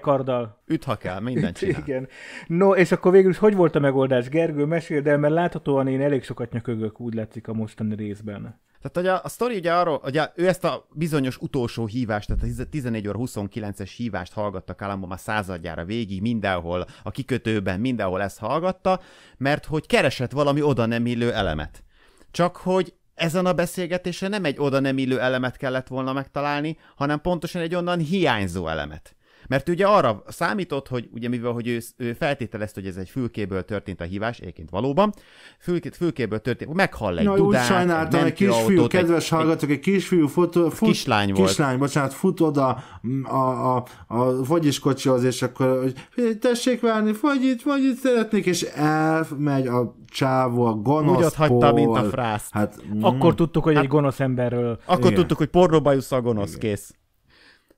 karddal. Üt, ha kell, mindent csinál. Igen. No, és akkor végül is hogy volt a megoldás? Gergő, meséld el, mert láthatóan én elég sokat nyökögök, úgy látszik a mostani részben. Tehát ugye a, a sztori ugye arról, hogy ő ezt a bizonyos utolsó hívást, tehát a 14 óra 29-es hívást hallgatta államban a századjára végig, mindenhol, a kikötőben, mindenhol ezt hallgatta, mert hogy keresett valami oda nem illő elemet. Csak hogy ezen a beszélgetésen nem egy oda nem illő elemet kellett volna megtalálni, hanem pontosan egy onnan hiányzó elemet. Mert ugye arra számított, hogy ugye mivel hogy ő, ő feltételezte, hogy ez egy fülkéből történt a hívás, egyébként valóban, fülké, fülkéből történt, meghall egy Na, dudát, úgy sajnáltam, egy, egy kisfiú, autót, kedves egy, hallgatok, egy kisfiú fut, fut, kislány volt. Kislány, bocsánat, fut oda a, a, a fogyiskocsihoz, és akkor hogy tessék várni, vagy itt szeretnék, és elmegy a csávó, a gonosz Úgy ott hagyta, mint a frászt. Hát, mm. Akkor tudtuk, hogy hát, egy gonosz emberről. Akkor igen. tudtuk, hogy pornóbajusz a gonosz, igen. kész.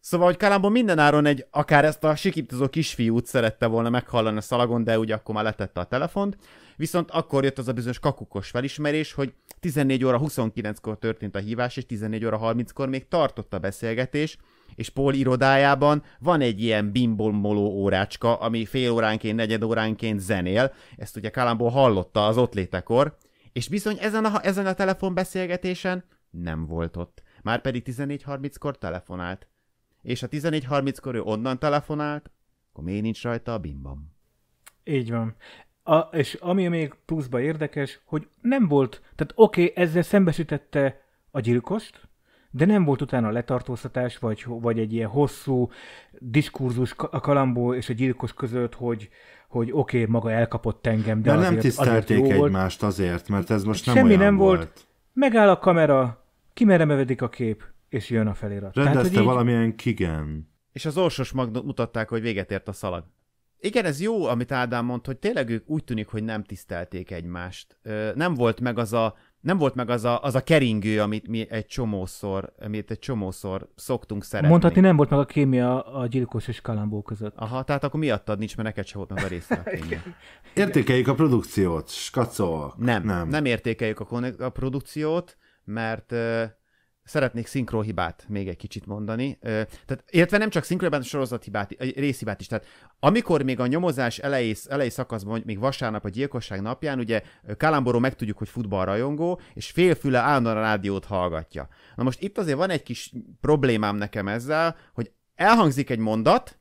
Szóval, hogy Kalambó mindenáron egy, akár ezt a sikítozó kisfiút szerette volna meghallani a szalagon, de ugye akkor már letette a telefont. Viszont akkor jött az a bizonyos kakukos felismerés, hogy 14 óra 29-kor történt a hívás, és 14 óra 30-kor még tartott a beszélgetés, és Paul irodájában van egy ilyen bimbolmoló órácska, ami fél óránként, negyed óránként zenél. Ezt ugye Kalambó hallotta az ott létekor, és bizony ezen a, ezen a telefonbeszélgetésen nem volt ott. Már pedig 14.30-kor telefonált és a 14.30-kor ő onnan telefonált, akkor miért nincs rajta a bimbam? Így van. A, és ami még pluszba érdekes, hogy nem volt, tehát oké, okay, ezzel szembesítette a gyilkost, de nem volt utána letartóztatás, vagy, vagy egy ilyen hosszú diskurzus a kalambó és a gyilkos között, hogy, hogy oké, okay, maga elkapott engem, de, de azért, nem tisztelték azért jó egymást azért, mert ez most nem Semmi olyan nem volt. volt. Megáll a kamera, kimeremevedik a kép, és jön a felirat. Rendezte Tehát, így... valamilyen kigen. És az orsos magnót mutatták, hogy véget ért a szalag. Igen, ez jó, amit Ádám mond, hogy tényleg ők úgy tűnik, hogy nem tisztelték egymást. Nem volt meg az a, nem volt meg az a, az a keringő, amit mi egy csomószor, amit egy csomószor szoktunk szeretni. Mondhatni nem volt meg a kémia a gyilkos és kalambó között. Aha, tehát akkor miattad nincs, mert neked se volt meg a része a kémia. értékeljük a produkciót, skacol. Nem, nem, nem értékeljük a, a produkciót, mert szeretnék szinkróhibát még egy kicsit mondani. Tehát, illetve nem csak szinkrohibát, hanem sorozathibát, részhibát is. Tehát amikor még a nyomozás elejé, elejé szakaszban, még vasárnap a gyilkosság napján, ugye Kalamboró megtudjuk, hogy futballrajongó, és félfüle állandóan a rádiót hallgatja. Na most itt azért van egy kis problémám nekem ezzel, hogy elhangzik egy mondat,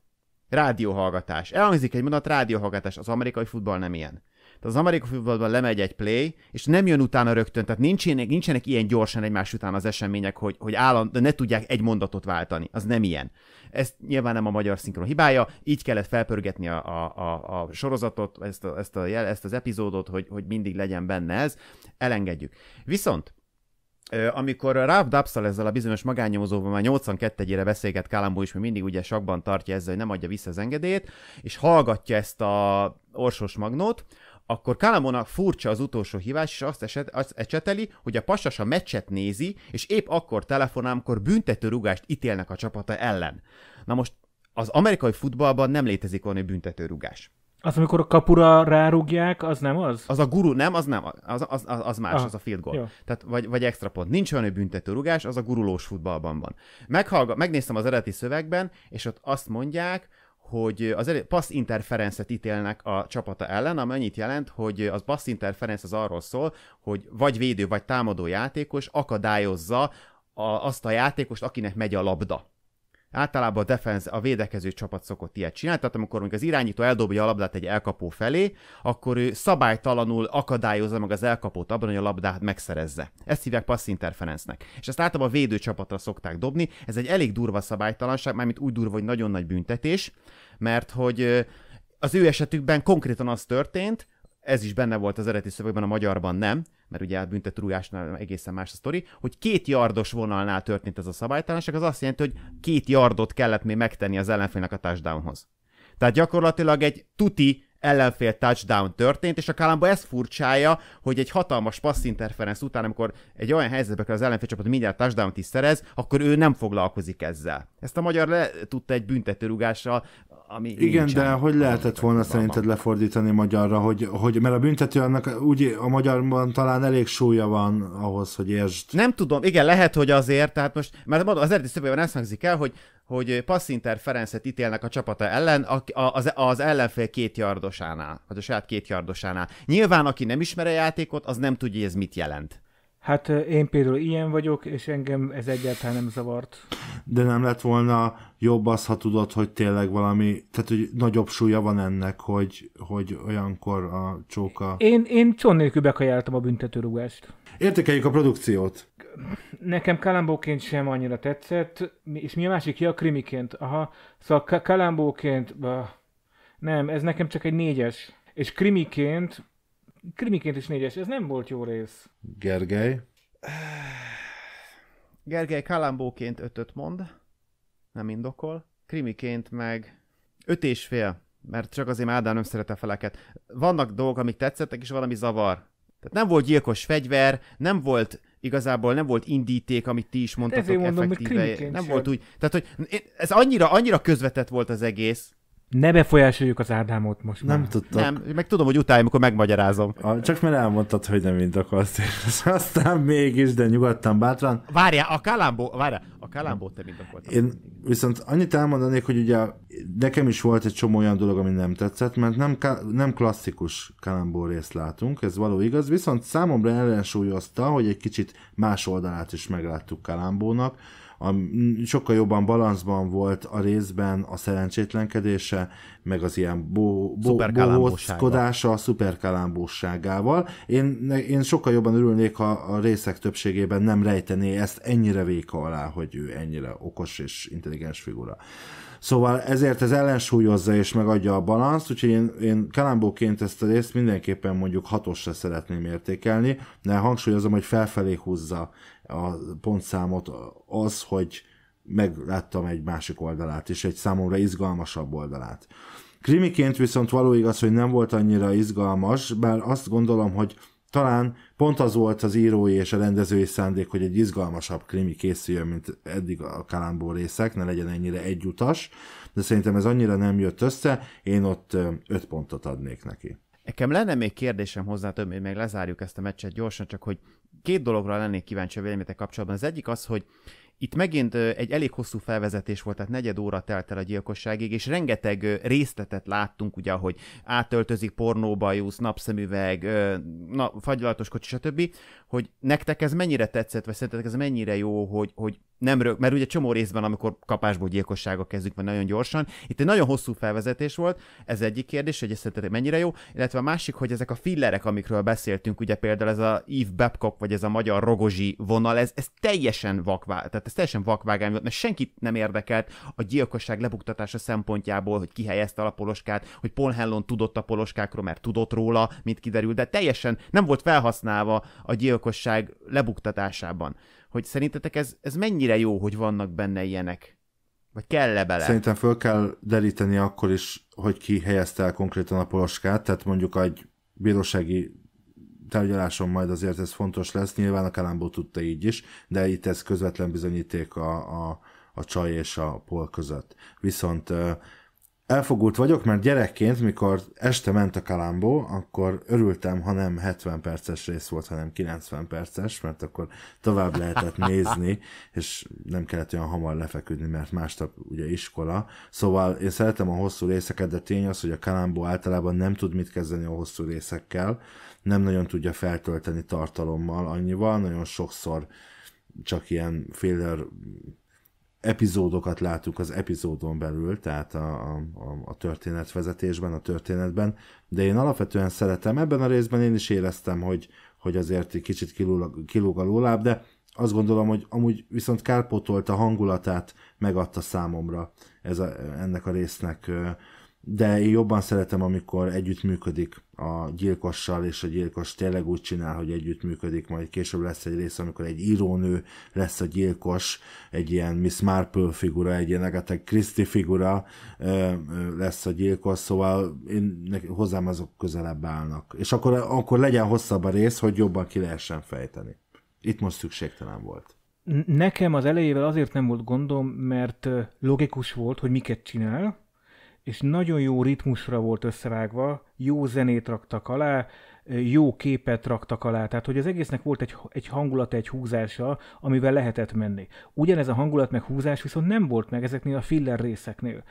rádióhallgatás. Elhangzik egy mondat, rádióhallgatás. Az amerikai futball nem ilyen. Tehát az amerikai futballban lemegy egy play, és nem jön utána rögtön, tehát nincsenek, nincsenek ilyen gyorsan egymás után az események, hogy, hogy állam, de ne tudják egy mondatot váltani. Az nem ilyen. Ez nyilván nem a magyar szinkron hibája, így kellett felpörgetni a, a, a, a sorozatot, ezt, a, ezt, a, ezt az epizódot, hogy, hogy mindig legyen benne ez. Elengedjük. Viszont amikor Ralph Dapsal ezzel a bizonyos magánnyomozóval már 82-ére beszélget Kálambó is, mert mindig ugye sakban tartja ezzel, hogy nem adja vissza az engedélyt, és hallgatja ezt a orsos magnót, akkor Kalamonak furcsa az utolsó hívás, és azt, eset, azt ecseteli, hogy a pasas a meccset nézi, és épp akkor telefonál, amikor büntető rugást ítélnek a csapata ellen. Na most az amerikai futballban nem létezik olyan büntető rugás. Az, amikor a kapura rárúgják, az nem az? Az a guru, nem, az nem, az, az, az, az más, Aha, az a field goal. Jó. Tehát, vagy, vagy extra pont. Nincs olyan büntető rugás, az a gurulós futballban van. Meghallga, megnéztem az eredeti szövegben, és ott azt mondják, hogy az elég, passz interferencet ítélnek a csapata ellen, ami annyit jelent, hogy az passz interference az arról szól, hogy vagy védő, vagy támadó játékos akadályozza a, azt a játékost, akinek megy a labda. Általában a defense, a védekező csapat szokott ilyet csinálni, tehát amikor még az irányító eldobja a labdát egy elkapó felé, akkor ő szabálytalanul akadályozza meg az elkapót abban, hogy a labdát megszerezze. Ezt hívják passz interferencnek. És ezt általában a védő csapatra szokták dobni. Ez egy elég durva szabálytalanság, mármint úgy durva, hogy nagyon nagy büntetés, mert hogy az ő esetükben konkrétan az történt, ez is benne volt az eredeti szövegben, a magyarban nem, mert ugye a büntetőrújásnál egészen más a sztori, hogy két yardos vonalnál történt ez a szabálytalanság, az azt jelenti, hogy két yardot kellett még megtenni az ellenfélnek a touchdownhoz. Tehát gyakorlatilag egy tuti ellenfél touchdown történt, és a Kalamba ez furcsája, hogy egy hatalmas passz interferenc után, amikor egy olyan helyzetbe kell az ellenfél csapat mindjárt touchdown t is szerez, akkor ő nem foglalkozik ezzel. Ezt a magyar le tudta egy büntetőrugással, ami Igen, de hogy lehetett volna szerinted lefordítani magyarra, hogy, hogy mert a büntető annak úgy a magyarban talán elég súlya van ahhoz, hogy értsd. Nem tudom, igen, lehet, hogy azért, tehát most, mert az eredeti szövegben ezt hangzik el, hogy hogy Passzinter Ferencet ítélnek a csapata ellen a, az, az ellenfél két yardosánál, vagy a saját két yardosánál. Nyilván, aki nem ismer a játékot, az nem tudja, hogy ez mit jelent. Hát én például ilyen vagyok, és engem ez egyáltalán nem zavart. De nem lett volna jobb az, ha tudod, hogy tényleg valami, tehát hogy nagyobb súlya van ennek, hogy, hogy olyankor a csóka... Én, én con nélkül bekajáltam a büntetőrugást. Értékeljük a produkciót nekem Kalambóként sem annyira tetszett, és mi a másik? Ja, Krimiként. Aha, szóval Kalambóként, bah, nem, ez nekem csak egy négyes. És Krimiként, Krimiként is négyes, ez nem volt jó rész. Gergely? Gergely Kalambóként ötöt mond, nem indokol. Krimiként meg öt és fél, mert csak azért Ádám nem szereti a feleket. Vannak dolgok, amik tetszettek, és valami zavar. Tehát nem volt gyilkos fegyver, nem volt igazából nem volt indíték, amit ti is mondtatok Ezért mondom, effektíve. Hogy nem volt úgy. Tehát, hogy ez annyira, annyira közvetett volt az egész, ne befolyásoljuk az Ádámot most Nem már. tudtam. Nem, meg tudom, hogy utáljam, amikor megmagyarázom. A, csak mert elmondtad, hogy nem indokolsz, aztán mégis, de nyugodtan, bátran. Várjál, a Kalambó, várjál, a Kalambó te mindent voltam. Én viszont annyit elmondanék, hogy ugye nekem is volt egy csomó olyan dolog, ami nem tetszett, mert nem, nem klasszikus Kalambó részt látunk, ez való igaz, viszont számomra ellensúlyozta, hogy egy kicsit más oldalát is megláttuk kalámbónak. a, sokkal jobban balanszban volt a részben a szerencsétlenkedése, meg az ilyen bo, bo, bohóckodása a szuperkalámbóságával. Én, én sokkal jobban örülnék, ha a részek többségében nem rejtené ezt ennyire véka alá, hogy hogy ő ennyire okos és intelligens figura. Szóval ezért ez ellensúlyozza és megadja a balanszt, úgyhogy én, én kalambóként ezt a részt mindenképpen mondjuk hatosra szeretném értékelni, de hangsúlyozom, hogy felfelé húzza a pontszámot az, hogy megláttam egy másik oldalát, és egy számomra izgalmasabb oldalát. Krimiként viszont való igaz, hogy nem volt annyira izgalmas, bár azt gondolom, hogy talán pont az volt az írói és a rendezői szándék, hogy egy izgalmasabb krimi készüljön, mint eddig a Kalambó részek, ne legyen ennyire egyutas, de szerintem ez annyira nem jött össze, én ott öt pontot adnék neki. Nekem lenne még kérdésem hozzá, több, hogy még lezárjuk ezt a meccset gyorsan, csak hogy két dologra lennék kíváncsi a véleményetek kapcsolatban. Az egyik az, hogy itt megint egy elég hosszú felvezetés volt, tehát negyed óra telt el a gyilkosságig, és rengeteg részletet láttunk, ugye, hogy átöltözik pornóba, jussz, napszemüveg, na, fagylatos kocsi, stb., hogy nektek ez mennyire tetszett, vagy szerintetek ez mennyire jó, hogy, hogy nem rög, mert ugye csomó részben, amikor kapásból gyilkosságok kezdjük, mert nagyon gyorsan. Itt egy nagyon hosszú felvezetés volt, ez egyik kérdés, hogy ez szerintetek mennyire jó, illetve a másik, hogy ezek a fillerek, amikről beszéltünk, ugye például ez a Eve Babcock, vagy ez a magyar rogozsi vonal, ez, ez teljesen vakvá, tehát ez teljesen vakvágány volt, mert senkit nem érdekelt a gyilkosság lebuktatása szempontjából, hogy kihelyezte a poloskát, hogy Paul Hellon tudott a poloskákról, mert tudott róla, mint kiderült, de teljesen nem volt felhasználva a gyilkosság lebuktatásában hogy szerintetek ez, ez mennyire jó, hogy vannak benne ilyenek? Vagy kell-e bele? Szerintem föl kell deríteni akkor is, hogy ki helyezte el konkrétan a poloskát, tehát mondjuk egy bírósági tárgyaláson majd azért ez fontos lesz, nyilván a Kalambó tudta így is, de itt ez közvetlen bizonyíték a, a, a csaj és a pol között. Viszont elfogult vagyok, mert gyerekként, mikor este ment a kalámbó, akkor örültem, ha nem 70 perces rész volt, hanem 90 perces, mert akkor tovább lehetett nézni, és nem kellett olyan hamar lefeküdni, mert másnap ugye iskola. Szóval én szeretem a hosszú részeket, de tény az, hogy a kalámbó általában nem tud mit kezdeni a hosszú részekkel, nem nagyon tudja feltölteni tartalommal annyival, nagyon sokszor csak ilyen filler epizódokat látunk az epizódon belül, tehát a, a, a történetvezetésben, a történetben, de én alapvetően szeretem. Ebben a részben én is éreztem, hogy, hogy azért egy kicsit kilóg, kilóg a lóláb, de azt gondolom, hogy amúgy viszont kárpótolt a hangulatát, megadta számomra ez a, ennek a résznek de én jobban szeretem, amikor együttműködik a gyilkossal, és a gyilkos tényleg úgy csinál, hogy együttműködik, majd később lesz egy rész, amikor egy írónő lesz a gyilkos, egy ilyen Miss Marple figura, egy ilyen Agatha Christie figura ö, ö, lesz a gyilkos, szóval én, neki, hozzám azok közelebb állnak. És akkor, akkor legyen hosszabb a rész, hogy jobban ki lehessen fejteni. Itt most szükségtelen volt. Nekem az elejével azért nem volt gondom, mert logikus volt, hogy miket csinál, és nagyon jó ritmusra volt összevágva, jó zenét raktak alá, jó képet raktak alá, tehát hogy az egésznek volt egy, egy hangulata, egy húzása, amivel lehetett menni. Ugyanez a hangulat meg húzás viszont nem volt meg ezeknél a filler részeknél.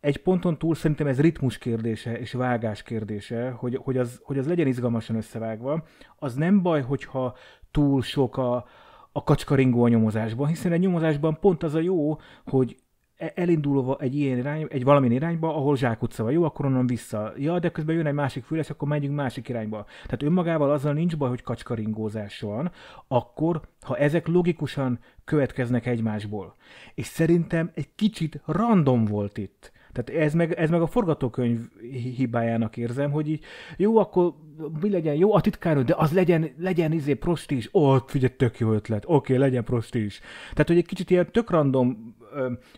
Egy ponton túl szerintem ez ritmus kérdése és vágás kérdése, hogy, hogy, az, hogy az legyen izgalmasan összevágva. Az nem baj, hogyha túl sok a, a kacskaringó a nyomozásban, hiszen a nyomozásban pont az a jó, hogy E, elindulva egy ilyen irány, egy valamilyen irányba, ahol zsákutca van, jó, akkor onnan vissza. Ja, de közben jön egy másik füles, akkor megyünk másik irányba. Tehát önmagával azzal nincs baj, hogy kacskaringózás van, akkor, ha ezek logikusan következnek egymásból. És szerintem egy kicsit random volt itt. Tehát ez meg, ez meg a forgatókönyv hibájának érzem, hogy így, jó, akkor mi legyen jó a titkárnő, de az legyen, legyen izé prostis. Ó, oh, figyelj, tök jó ötlet. Oké, okay, legyen prostis. Tehát, hogy egy kicsit ilyen tök random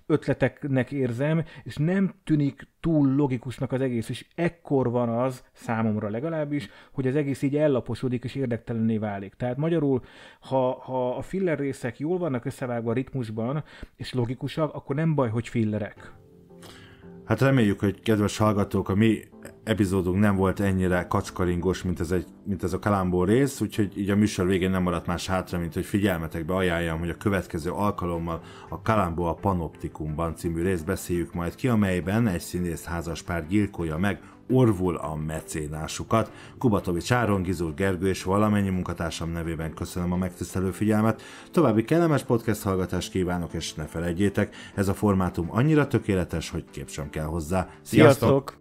ötleteknek érzem, és nem tűnik túl logikusnak az egész, és ekkor van az, számomra legalábbis, hogy az egész így ellaposodik és érdektelenné válik. Tehát magyarul, ha, ha a filler részek jól vannak összevágva a ritmusban, és logikusak, akkor nem baj, hogy fillerek. Hát reméljük, hogy kedves hallgatók, a mi epizódunk nem volt ennyire kacskaringos, mint ez, egy, mint ez a Kalambó rész, úgyhogy így a műsor végén nem maradt más hátra, mint hogy figyelmetekbe ajánljam, hogy a következő alkalommal a Kalambó a Panoptikumban című részt beszéljük majd ki, amelyben egy színész pár gyilkolja meg orvul a mecénásukat. Kubatovics Áron, Gizur Gergő és valamennyi munkatársam nevében köszönöm a megtisztelő figyelmet. További kellemes podcast hallgatást kívánok, és ne felejtjétek, ez a formátum annyira tökéletes, hogy kép sem kell hozzá. Sziasztok! Sziasztok!